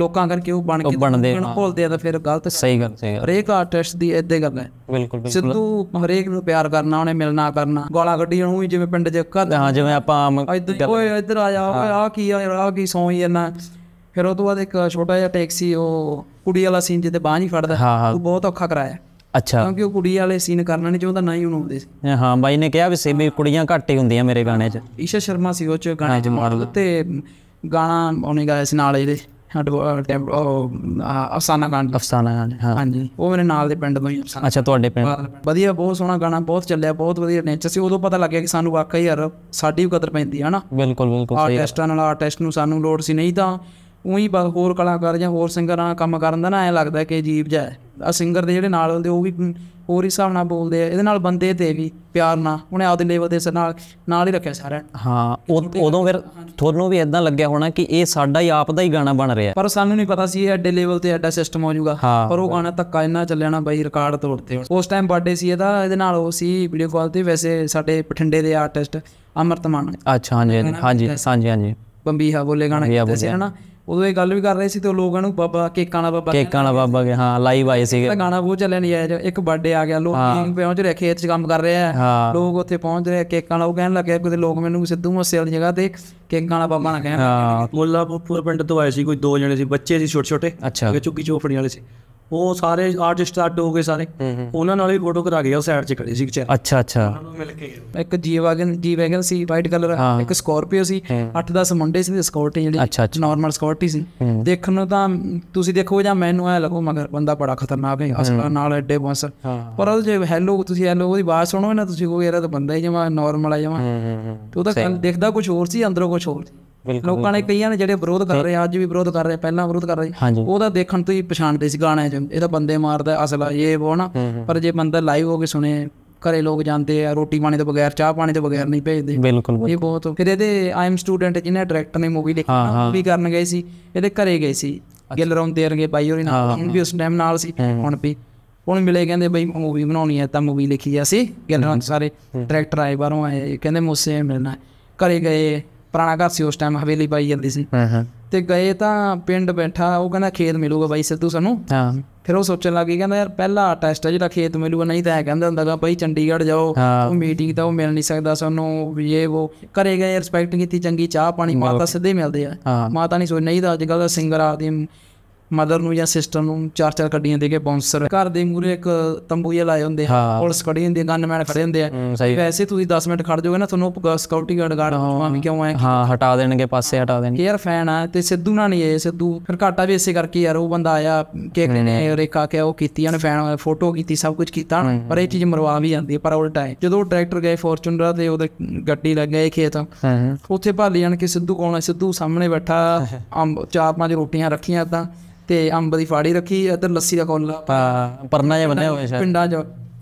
ਲੋਕਾਂ ਕਰਕੇ ਉਹ ਬਣ ਕੇ ਬਣਦੇ ਭੁੱਲਦੇ ਆ ਤਾਂ ਫਿਰ ਗਲਤ ਸਹੀ ਗੱਲ ਸਹੀ ਹਰੇਕ ਆਰਟਿਸਟ ਦੀ ਇਦਾਂ ਗੱਲ ਹੈ ਬਿਲਕੁਲ ਬਿਲਕੁਲ ਸਿੱਧੂ ਹਰੇਕ ਨੂੰ ਪਿਆਰ ਕਰਨਾ ਉਹਨੇ ਮਿਲਣਾ ਕਰਨਾ ਗੋਲਾ ਗੱਡੀ ਨੂੰ ਹੀ ਜਿਵੇਂ ਪਿੰਡ 'ਚ ਘਰ ਹਾਂ ਜਿਵੇਂ ਆਪਾਂ ਆਮ ਓਏ ਇੱਧਰ ਆ ਜਾ ਓਏ ਆ ਕੀ ਆ ਆ ਕੀ ਸੌਂ ਹੀ ਇੰਨਾ ਫਿਰ ਉਹ ਤੋਂ ਬਾਅਦ ਇੱਕ ਛੋਟਾ ਜਿਹਾ ਟੈਕਸੀ ਉਹ ਕੁੜੀ ਵਾਲਾ ਸੀਨ ਜਿੱਤੇ ਬਾਹ ਨਹੀਂ ਫੜਦਾ ਉਹ ਬਹੁਤ ਔਖਾ ਕਰਾਇਆ ਅੱਛਾ ਕਿਉਂਕਿ ਉਹ ਕੁੜੀ ਵਾਲੇ ਸੀਨ ਕਰਨਾ ਨਹੀਂ ਚਾਹੁੰਦਾ ਨਾ ਹੀ ਉਹਨੂੰ ਆਉਂਦੇ ਸੀ ਹਾਂ ਬਾਈ ਨੇ ਕਿਹਾ ਵੀ ਸੇਮੀ ਕੁੜੀਆਂ ਘੱਟ ਹੀ ਹੁੰਦੀਆਂ ਮੇਰੇ ਗਾਣੇ 'ਚ ਈਸ਼ਾ ਸ਼ਰਮਾ ਸੀ ਉਹ 'ਚ ਗਾਣੇ 'ਚ ਮਾਰ ਤੇ ਗਾਣਾ ਉਹਨੇ ਗਾਇਆ ਸੀ ਨਾਲ ਇਹਦੇ ਅਫਸਾਨਾ ਗਾਣ ਅਫਸਾਨਾ ਗਾਣ ਹਾਂਜੀ ਉਹ ਮੇਰੇ ਨਾਲ ਦੇ ਪਿੰਡ ਤੋਂ ਹੀ ਅਫਸਾਨਾ ਅੱਛਾ ਤੁਹਾਡੇ ਪਿੰਡ ਵਧੀਆ ਬਹੁਤ ਸੋਹਣਾ ਗਾਣਾ ਬਹੁਤ ਚੱਲਿਆ ਬਹੁਤ ਵਧੀਆ ਨੇਚਰ ਸੀ ਉਦੋਂ ਪਤਾ ਲੱਗਿਆ ਕਿ ਸਾਨੂੰ ਵਾਕਈ ਯਾਰ ਸਾਡੀ ਵੀ ਕਦਰ ਪੈਂਦੀ ਹੈ ਨਾ ਬਿਲਕੁਲ ਬਿਲਕੁਲ ਸਹੀ ਆਰਟਿਸਟਾਂ ਨਾਲ ਆਰਟਿਸਟ ਨੂੰ ਸਾਨੂੰ ਲੋੜ ਸੀ ਨਹੀਂ ਤਾਂ ਉਹੀ ਹੋਰ ਕਲਾਕਾਰ ਜਾਂ ਹੋਰ ਸਿੰਗਰਾਂ ਨਾਲ ਕੰਮ ਕਰਨ ਦਾ ਨਾ ਐ ਲੱਗਦਾ ਕਿ ਜੀਵ ਜਾਏ ਆ ਸਿੰਗਰ ਦੇ ਜਿਹੜੇ ਨਾਲ ਹੁੰਦੇ ਉਹ ਵੀ ਹੋਰ ਹਿਸਾਬ ਨਾਲ ਬੋਲਦੇ ਆ ਇਹਦੇ ਨਾਲ ਬੰਦੇ ਤੇ ਵੀ ਪਿਆਰ ਨਾਲ ਉਹਨੇ ਆਪਦੇ ਲੈਵਲ ਦੇ ਨਾਲ ਨਾਲ ਹੀ ਰੱਖਿਆ ਸਾਰਾ ਹਾਂ ਉਦੋਂ ਫਿਰ ਤੁਹਾਨੂੰ ਵੀ ਇਦਾਂ ਲੱਗਿਆ ਹੋਣਾ ਕਿ ਇਹ ਸਾਡਾ ਹੀ ਆਪ ਦਾ ਹੀ ਗਾਣਾ ਬਣ ਰਿਹਾ ਪਰ ਸਾਨੂੰ ਨਹੀਂ ਪਤਾ ਸੀ ਇਹ ਐਡੇ ਲੈਵਲ ਤੇ ਐਡਾ ਸਿਸਟਮ ਹੋ ਜਾਊਗਾ ਪਰ ਉਹ ਗਾਣਾ ਧੱਕਾ ਇੰਨਾ ਚੱਲਿਆ ਨਾ ਬਾਈ ਰਿਕਾਰਡ ਤੋੜਤੇ ਉਸ ਟਾਈਮ ਬਰਥਡੇ ਸੀ ਇਹਦਾ ਇਹਦੇ ਨਾਲ ਉਹ ਸੀ ਵੀਡੀਓ ਕਾਲ ਤੇ ਵੈਸੇ ਸਾਡੇ ਪਠੰਡੇ ਦੇ ਆਰਟਿਸਟ ਅਮਰਤ ਮਾਨ ਅੱਛਾ ਹਾਂਜੀ ਹਾਂਜੀ ਹਾਂਜੀ ਹਾਂਜੀ ਬੰਬੀਹਾ ਬੋਲੇ ਗਾਣਾ ਕਿਤੇ ਸੀ ਹਨਾ ਉਦੋਂ ਇਹ ਗੱਲ ਵੀ ਕਰ ਰਹੇ ਸੀ ਤੇ ਲੋਕਾਂ ਨੂੰ ਬਾਬਾ ਕੇਕਾਂ ਵਾਲਾ ਬਾਬਾ ਕੇਕਾਂ ਵਾਲਾ ਬਾਬਾ ਕੇ ਹਾਂ ਲਾਈਵ ਆਏ ਸੀਗੇ ਗਾਣਾ ਬਹੁਤ ਚੱਲਿਆ ਨਹੀਂ ਆਇਆ ਇੱਕ ਬਰਥਡੇ ਆ ਗਿਆ ਲੋਕ ਕਿੰਗ ਪਹੁੰਚ ਰਹੇ ਖੇਤ 'ਚ ਕੰਮ ਕਰ ਰਹੇ ਆ ਲੋਕ ਉੱਥੇ ਪਹੁੰਚ ਰਹੇ ਕੇਕਾਂ ਵਾਲਾ ਉਹ ਕਹਿਣ ਲੱਗਿਆ ਕਿਤੇ ਲੋਕ ਮੈਨੂੰ ਸਿੱਧੂ ਮੂਸੇ ਵਾਲੀ ਜਗ੍ਹਾ ਤੇ ਕੇਕਾਂ ਵਾਲਾ ਬਾਬਾ ਨਾ ਕਹਿਣ ਹਾਂ ਮੁੱਲਾਪੁਰ ਪਿੰਡ ਤੋਂ ਆਏ ਸੀ ਕੋਈ ਦੋ ਜਣੇ ਸੀ ਬੱਚੇ ਸੀ ਛੋਟੇ ਛੋਟੇ ਅੱਛਾ ਚੁੱਕੀ ਚੋਪੜੀ ਵਾਲੇ ਸੀ ਉਹ ਸਾਰੇ ਆਰਟਿਸਟ ਅੱਡ ਹੋ ਗਏ ਸਾਰੇ ਉਹਨਾਂ ਨਾਲ ਹੀ ਫੋਟੋ ਕਰਾ ਗਏ ਉਹ ਸਾਈਡ 'ਚ ਖੜੇ ਸੀ ਵਿਚਾਰੇ ਅੱਛਾ ਅੱਛਾ ਮਿਲ ਕੇ ਇੱਕ ਜੀਵਾਗਨ ਜੀਵਾਗਨ ਸੀ ਵਾਈਟ ਕਲਰ ਇੱਕ ਸਕੋਰਪੀਓ ਸੀ 8-10 ਮੁੰਡੇ ਸੀ ਸਕੋਰਟੀ ਜਿਹੜੀ ਨਾਰਮਲ ਸਕੋਰਟੀ ਸੀ ਦੇਖਣ ਨੂੰ ਤਾਂ ਤੁਸੀਂ ਦੇਖੋ ਜਾਂ ਮੈਨੂੰ ਐ ਲੱਗੋ ਮਗਰ ਬੰਦਾ ਬੜਾ ਖਤਰਨਾਕ ਹੈ ਅਸਲ ਨਾਲ ਐਡੇ ਬੰਸ ਪਰ ਉਹ ਜੇ ਹੈਲੋ ਤੁਸੀਂ ਹੈਲੋ ਉਹਦੀ ਆਵਾਜ਼ ਸੁਣੋ ਨਾ ਤੁਸੀਂ ਕੋਈ ਯਾਰ ਤਾਂ ਬੰਦਾ ਹੀ ਜਮਾ ਨਾਰਮਲ ਆ ਜਮਾ ਤੇ ਉਹਦਾ ਦੇਖਦਾ ਕੁਝ ਹੋਰ ਸੀ ਅੰਦਰੋਂ ਕੁਝ ਹੋਰ ਸੀ ਲੋਕਾਂ ਨੇ ਕਈਆਂ ਨੇ ਜਿਹੜੇ ਵਿਰੋਧ ਕਰ ਰਹੇ ਅੱਜ ਵੀ ਵਿਰੋਧ ਕਰ ਰਹੇ ਪਹਿਲਾਂ ਵਿਰੋਧ ਕਰ ਰਹੇ ਉਹਦਾ ਦੇਖਣ ਤੋਂ ਹੀ ਪਛਾਣਦੇ ਸੀ ਗਾਣੇ 'ਚ ਇਹ ਤਾਂ ਬੰਦੇ ਮਾਰਦਾ ਅਸਲਾ ਇਹ ਉਹ ਨਾ ਪਰ ਜੇ ਬੰਦਾ ਲਾਈਵ ਹੋ ਕੇ ਸੁਣੇ ਘਰੇ ਲੋਕ ਜਾਂਦੇ ਆ ਰੋਟੀ ਪਾਣੀ ਤੋਂ ਬਗੈਰ ਚਾਹ ਪਾਣੀ ਤੋਂ ਬਗੈਰ ਨਹੀਂ ਭੇਜਦੇ ਬਿਲਕੁਲ ਇਹ ਬਹੁਤ ਫਿਰ ਇਹਦੇ ਆਈ ਐਮ ਸਟੂਡੈਂਟ ਜਿਹਨੇ ਡਾਇਰੈਕਟਰ ਨੇ ਮੂਵੀ ਲਿਖੀ ਵੀ ਕਰਨ ਗਏ ਸੀ ਇਹਦੇ ਘਰੇ ਗਏ ਸੀ ਗਿੱਲ ਰੌਂਦੇ ਰਗੇ ਬਾਈ ਹੋਰੀ ਨਾਲ ਹੁਣ ਵੀ ਉਸ ਟਾਈਮ ਨਾਲ ਸੀ ਹੁਣ ਵੀ ਹੁਣ ਮਿਲੇ ਕਹਿੰਦੇ ਬਈ ਮੂਵੀ ਬਣਾਉਣੀ ਹੈ ਤਾਂ ਮੂਵੀ ਲਿਖੀ ਜਾ ਸੀ ਗਿੱਲ ਰੌਂਦੇ ਸਾਰੇ ਡਾਇਰੈਕਟਰ ਆਏ ਬਾਹਰੋਂ ਆਏ ਕਹਿੰਦੇ ਮੂਸੇ ਮਿਲਣਾ ਘਰੇ ਗਏ ਪੁਰਾਣਾ ਘਰ ਸੀ ਉਸ ਟਾਈਮ ਹਵੇਲੀ ਪਾਈ ਜਾਂਦੀ ਸੀ ਹਾਂ ਹਾਂ ਤੇ ਗਏ ਤਾਂ ਪਿੰਡ ਬੈਠਾ ਉਹ ਕਹਿੰਦਾ ਖੇਤ ਮਿਲੂਗਾ ਬਾਈ ਸਿੱਧੂ ਸਾਨੂੰ ਹਾਂ ਫਿਰ ਉਹ ਸੋਚਣ ਲੱਗ ਗਿਆ ਕਹਿੰਦਾ ਯਾਰ ਪਹਿਲਾ ਟੈਸਟ ਹੈ ਜਿਹੜਾ ਖੇਤ ਮਿਲੂਗਾ ਨਹੀਂ ਤਾਂ ਕਹਿੰਦਾ ਹੁੰਦਾਗਾ ਬਾਈ ਚੰਡੀਗੜ੍ਹ ਜਾਓ ਉਹ ਮੀਟਿੰਗ ਤਾਂ ਉਹ ਮਿਲ ਨਹੀਂ ਸਕਦਾ ਸਾਨੂੰ ਇਹ ਉਹ ਕਰੇ ਗਏ ਰਿਸਪੈਕਟ ਕੀਤੀ ਚੰਗੀ ਚਾਹ ਪਾਣੀ ਮਾਤਾ ਸਿੱਧੇ ਮਿਲਦੇ ਆ ਮਾਤਾ ਨਹੀਂ ਸੋਚ ਨਹੀਂ ਤਾਂ ਅੱਜ ਕੱਲ ਦਾ ਸਿੰਗਰ ਆਦੀ ਮਦਰ ਨੂੰ ਜਾਂ ਸਿਸਟਰ ਨੂੰ ਚਾਰ ਚਾਰ ਗੱਡੀਆਂ ਦੇ ਕੇ ਬਾਉਂਸਰ ਘਰ ਦੇ ਮੂਰੇ ਇੱਕ ਤੰਬੂ ਜਿਹਾ ਲਾਏ ਹੁੰਦੇ ਆ ਪੁਲਿਸ ਖੜੀ ਹੁੰਦੀ ਹੈ ਗਨਮੈਨ ਖੜੇ ਹੁੰਦੇ ਆ ਵੈਸੇ ਤੁਸੀਂ 10 ਮਿੰਟ ਖੜ ਜਾਓਗੇ ਨਾ ਤੁਹਾਨੂੰ ਸਕਿਉਰਟੀ ਗਾਰਡ ਗਾਰਡ ਵੀ ਕਿਉਂ ਆਏ ਹਾਂ ਹਟਾ ਦੇਣਗੇ ਪਾਸੇ ਹਟਾ ਦੇਣਗੇ ਯਾਰ ਫੈਨ ਆ ਤੇ ਸਿੱਧੂ ਨਾਲ ਨਹੀਂ ਆਏ ਸਿੱਧੂ ਫਿਰ ਘਾਟਾ ਵੀ ਇਸੇ ਕਰਕੇ ਯਾਰ ਉਹ ਬੰਦਾ ਆਇਆ ਕੇਕ ਨੇ ਰੇਕਾ ਕੇ ਉਹ ਕੀਤੀ ਉਹਨੇ ਫੈਨ ਫੋਟੋ ਕੀਤੀ ਸਭ ਕੁਝ ਕੀਤਾ ਪਰ ਇਹ ਚੀਜ਼ ਮਰਵਾ ਵੀ ਜਾਂਦੀ ਹੈ ਪਰ ਉਲਟਾ ਹੈ ਜਦੋਂ ਡਾਇਰੈਕਟਰ ਗਏ ਫੋਰਚੂਨਰ ਤੇ ਉਹਦੇ ਗੱਡੀ ਲੱਗ ਗਏ ਖੇਤ ਉੱਥੇ ਭਾਲੀ ਜਾਣ ਕੇ ਸਿੱਧੂ ਕੋਲ ਸਿੱਧੂ ਸਾਹਮਣੇ ਬੈਠਾ ਚਾਰ ਪੰਜ ਰੋਟੀਆਂ ਰੱਖੀਆਂ ਤਾਂ ਤੇ ਅੰਬ ਦੀ ਫਾੜੀ ਰੱਖੀ ਇਧਰ ਲੱਸੀ ਦਾ ਕੋਲਾ ਹਾਂ ਪਰਨਾ ਜਿਹਾ ਬਣਿਆ ਹੋਇਆ ਸ਼ਾਇਦ ਪਿੰਡਾਂ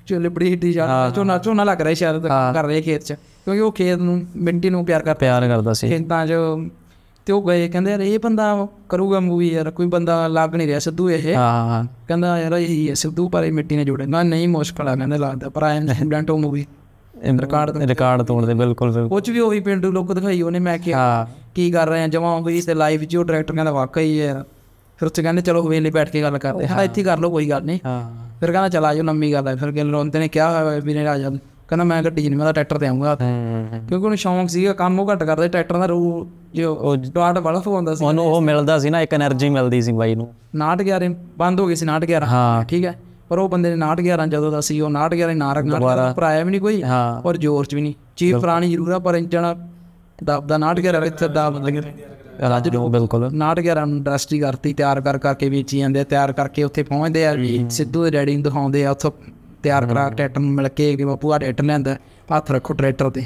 'ਚ ਬੜੀ ਹਿੱਟੀ ਜਾ ਝੋਨਾ ਝੋਨਾ ਲੱਗ ਰਿਹਾ ਸ਼ਾਇਦ ਕਰ ਰਹੇ ਖੇਤ 'ਚ ਕਿਉਂਕਿ ਉਹ ਖੇਤ ਨੂੰ ਮਿੰਟੀ ਨੂੰ ਪਿਆਰ ਕਰ ਪਿਆਰ ਕਰਦਾ ਸੀ ਖੇਤਾਂ 'ਚ ਤੇ ਉਹ ਗਏ ਕਹਿੰਦੇ ਅਰੇ ਇਹ ਬੰਦਾ ਕਰੂਗਾ ਮੂਵੀ ਯਾਰ ਕੋਈ ਬੰਦਾ ਲੱਗ ਨਹੀਂ ਰਿਹਾ ਸਿੱਧੂ ਇਹ ਹਾਂ ਕਹਿੰਦਾ ਯਾਰ ਇਹ ਹੈ ਸਿੱਧੂ ਪਰ ਇਹ ਮਿੱਟੀ ਨਾਲ ਜੁੜੇ ਨਾ ਨਹੀਂ ਮੁਸ਼ਕਲ ਆ ਕਹਿੰਦੇ ਲੱਗਦਾ ਪਰ ਆਇਆ ਐਮ ਸਟੂਡੈਂਟ ਉਹ ਮੂਵੀ ਰਿਕਾਰਡ ਰਿਕਾਰਡ ਤੋੜਦੇ ਬਿਲਕੁਲ ਕੁਝ ਵੀ ਉਹੀ ਪਿੰਡੂ ਲੋਕ ਦਿਖਾਈ ਉਹਨੇ ਮੈਂ ਕਿਹਾ ਕੀ ਕਰ ਰਹੇ ਆ ਜਮਾ ਉਹ ਤੇ ਲਾਈਵ 'ਚ ਉਹ ਡਾਇਰੈਕਟਰ ਕਹਿੰਦਾ ਵਾਕਈ ਯਾਰ ਫਿਰ ਉੱਥੇ ਕਹਿੰਦੇ ਚਲੋ ਹਵੇਲੀ ਬੈਠ ਕੇ ਗੱਲ ਕਰਦੇ ਹਾਂ ਇੱਥੇ ਕਰ ਲਓ ਕੋਈ ਗੱਲ ਨਹੀਂ ਹਾਂ ਫਿਰ ਕਹਿੰਦਾ ਚਲਾ ਜਾਓ ਨੰਮੀ ਗੱਲ ਹੈ ਫਿਰ ਗੱਲ ਰੋਂਦੇ ਨੇ ਕਿਹਾ ਹੋਇਆ ਆ ਜਾ ਕਹਿੰਦਾ ਮੈਂ ਗੱਡੀ ਨਹੀਂ ਮੈਂ ਟਰੈਕਟਰ ਤੇ ਆਉਂਗਾ ਕਿਉਂਕਿ ਉਹਨੂੰ ਸ਼ੌਂਕ ਸੀਗਾ ਕੰਮ ਉਹ ਘੱਟ ਕਰਦਾ ਟਰੈਕਟਰ ਦਾ ਰੂ ਜੋ ਡਾਟ ਵਾਲਾ ਹੁੰਦਾ ਸੀ ਉਹਨੂੰ ਉਹ ਮਿਲਦਾ ਸੀ ਨਾ ਇੱਕ એનર્ਜੀ ਮਿਲਦੀ ਸੀ ਬਾਈ ਨੂੰ 911 ਬੰਦ ਹੋ ਗਈ ਸੀ 911 ਹਾਂ ਠੀਕ ਹੈ ਪਰ ਉਹ ਬੰਦੇ ਨੇ 911 ਜਦੋਂ ਦਾ ਸੀ ਉਹ 911 ਨਾ ਰੱਖਣਾ ਪਰਾਇਆ ਵੀ ਨਹੀਂ ਕੋਈ ਔਰ ਜੋਰ ਚ ਵੀ ਨਹੀਂ ਚੀਫ ਪ੍ਰਾਣੀ ਜ਼ਰੂਰ ਆ ਪਰ ਇੰਜਣ ਦਾ 911 ਇੱਥੇ ਦਾ ਮਤਲਬ ਅੱਜ ਨੂੰ ਬਿਲਕੁਲ ਨਾਟਕਾਂ ਇੰਡਸਟਰੀ ਕਰਤੀ ਤਿਆਰ ਕਰ ਕਰਕੇ ਵੇਚੀ ਜਾਂਦੇ ਤਿਆਰ ਕਰਕੇ ਉੱਥੇ ਪਹੁੰਚਦੇ ਆ ਸਿੱਧੂ ਦੇ ਡੈਡੀ ਨੂੰ ਦਿਖਾਉਂਦੇ ਆ ਉੱਥੋਂ ਤਿਆਰ ਕਰਾ ਟੈਟਰ ਨੂੰ ਮਿਲ ਕੇ ਵੀ ਬਾਪੂ ਆ ਟੈਟਰ ਲੈਂਦਾ ਹੱਥ ਰੱਖੋ ਟਰੈਕਟਰ ਤੇ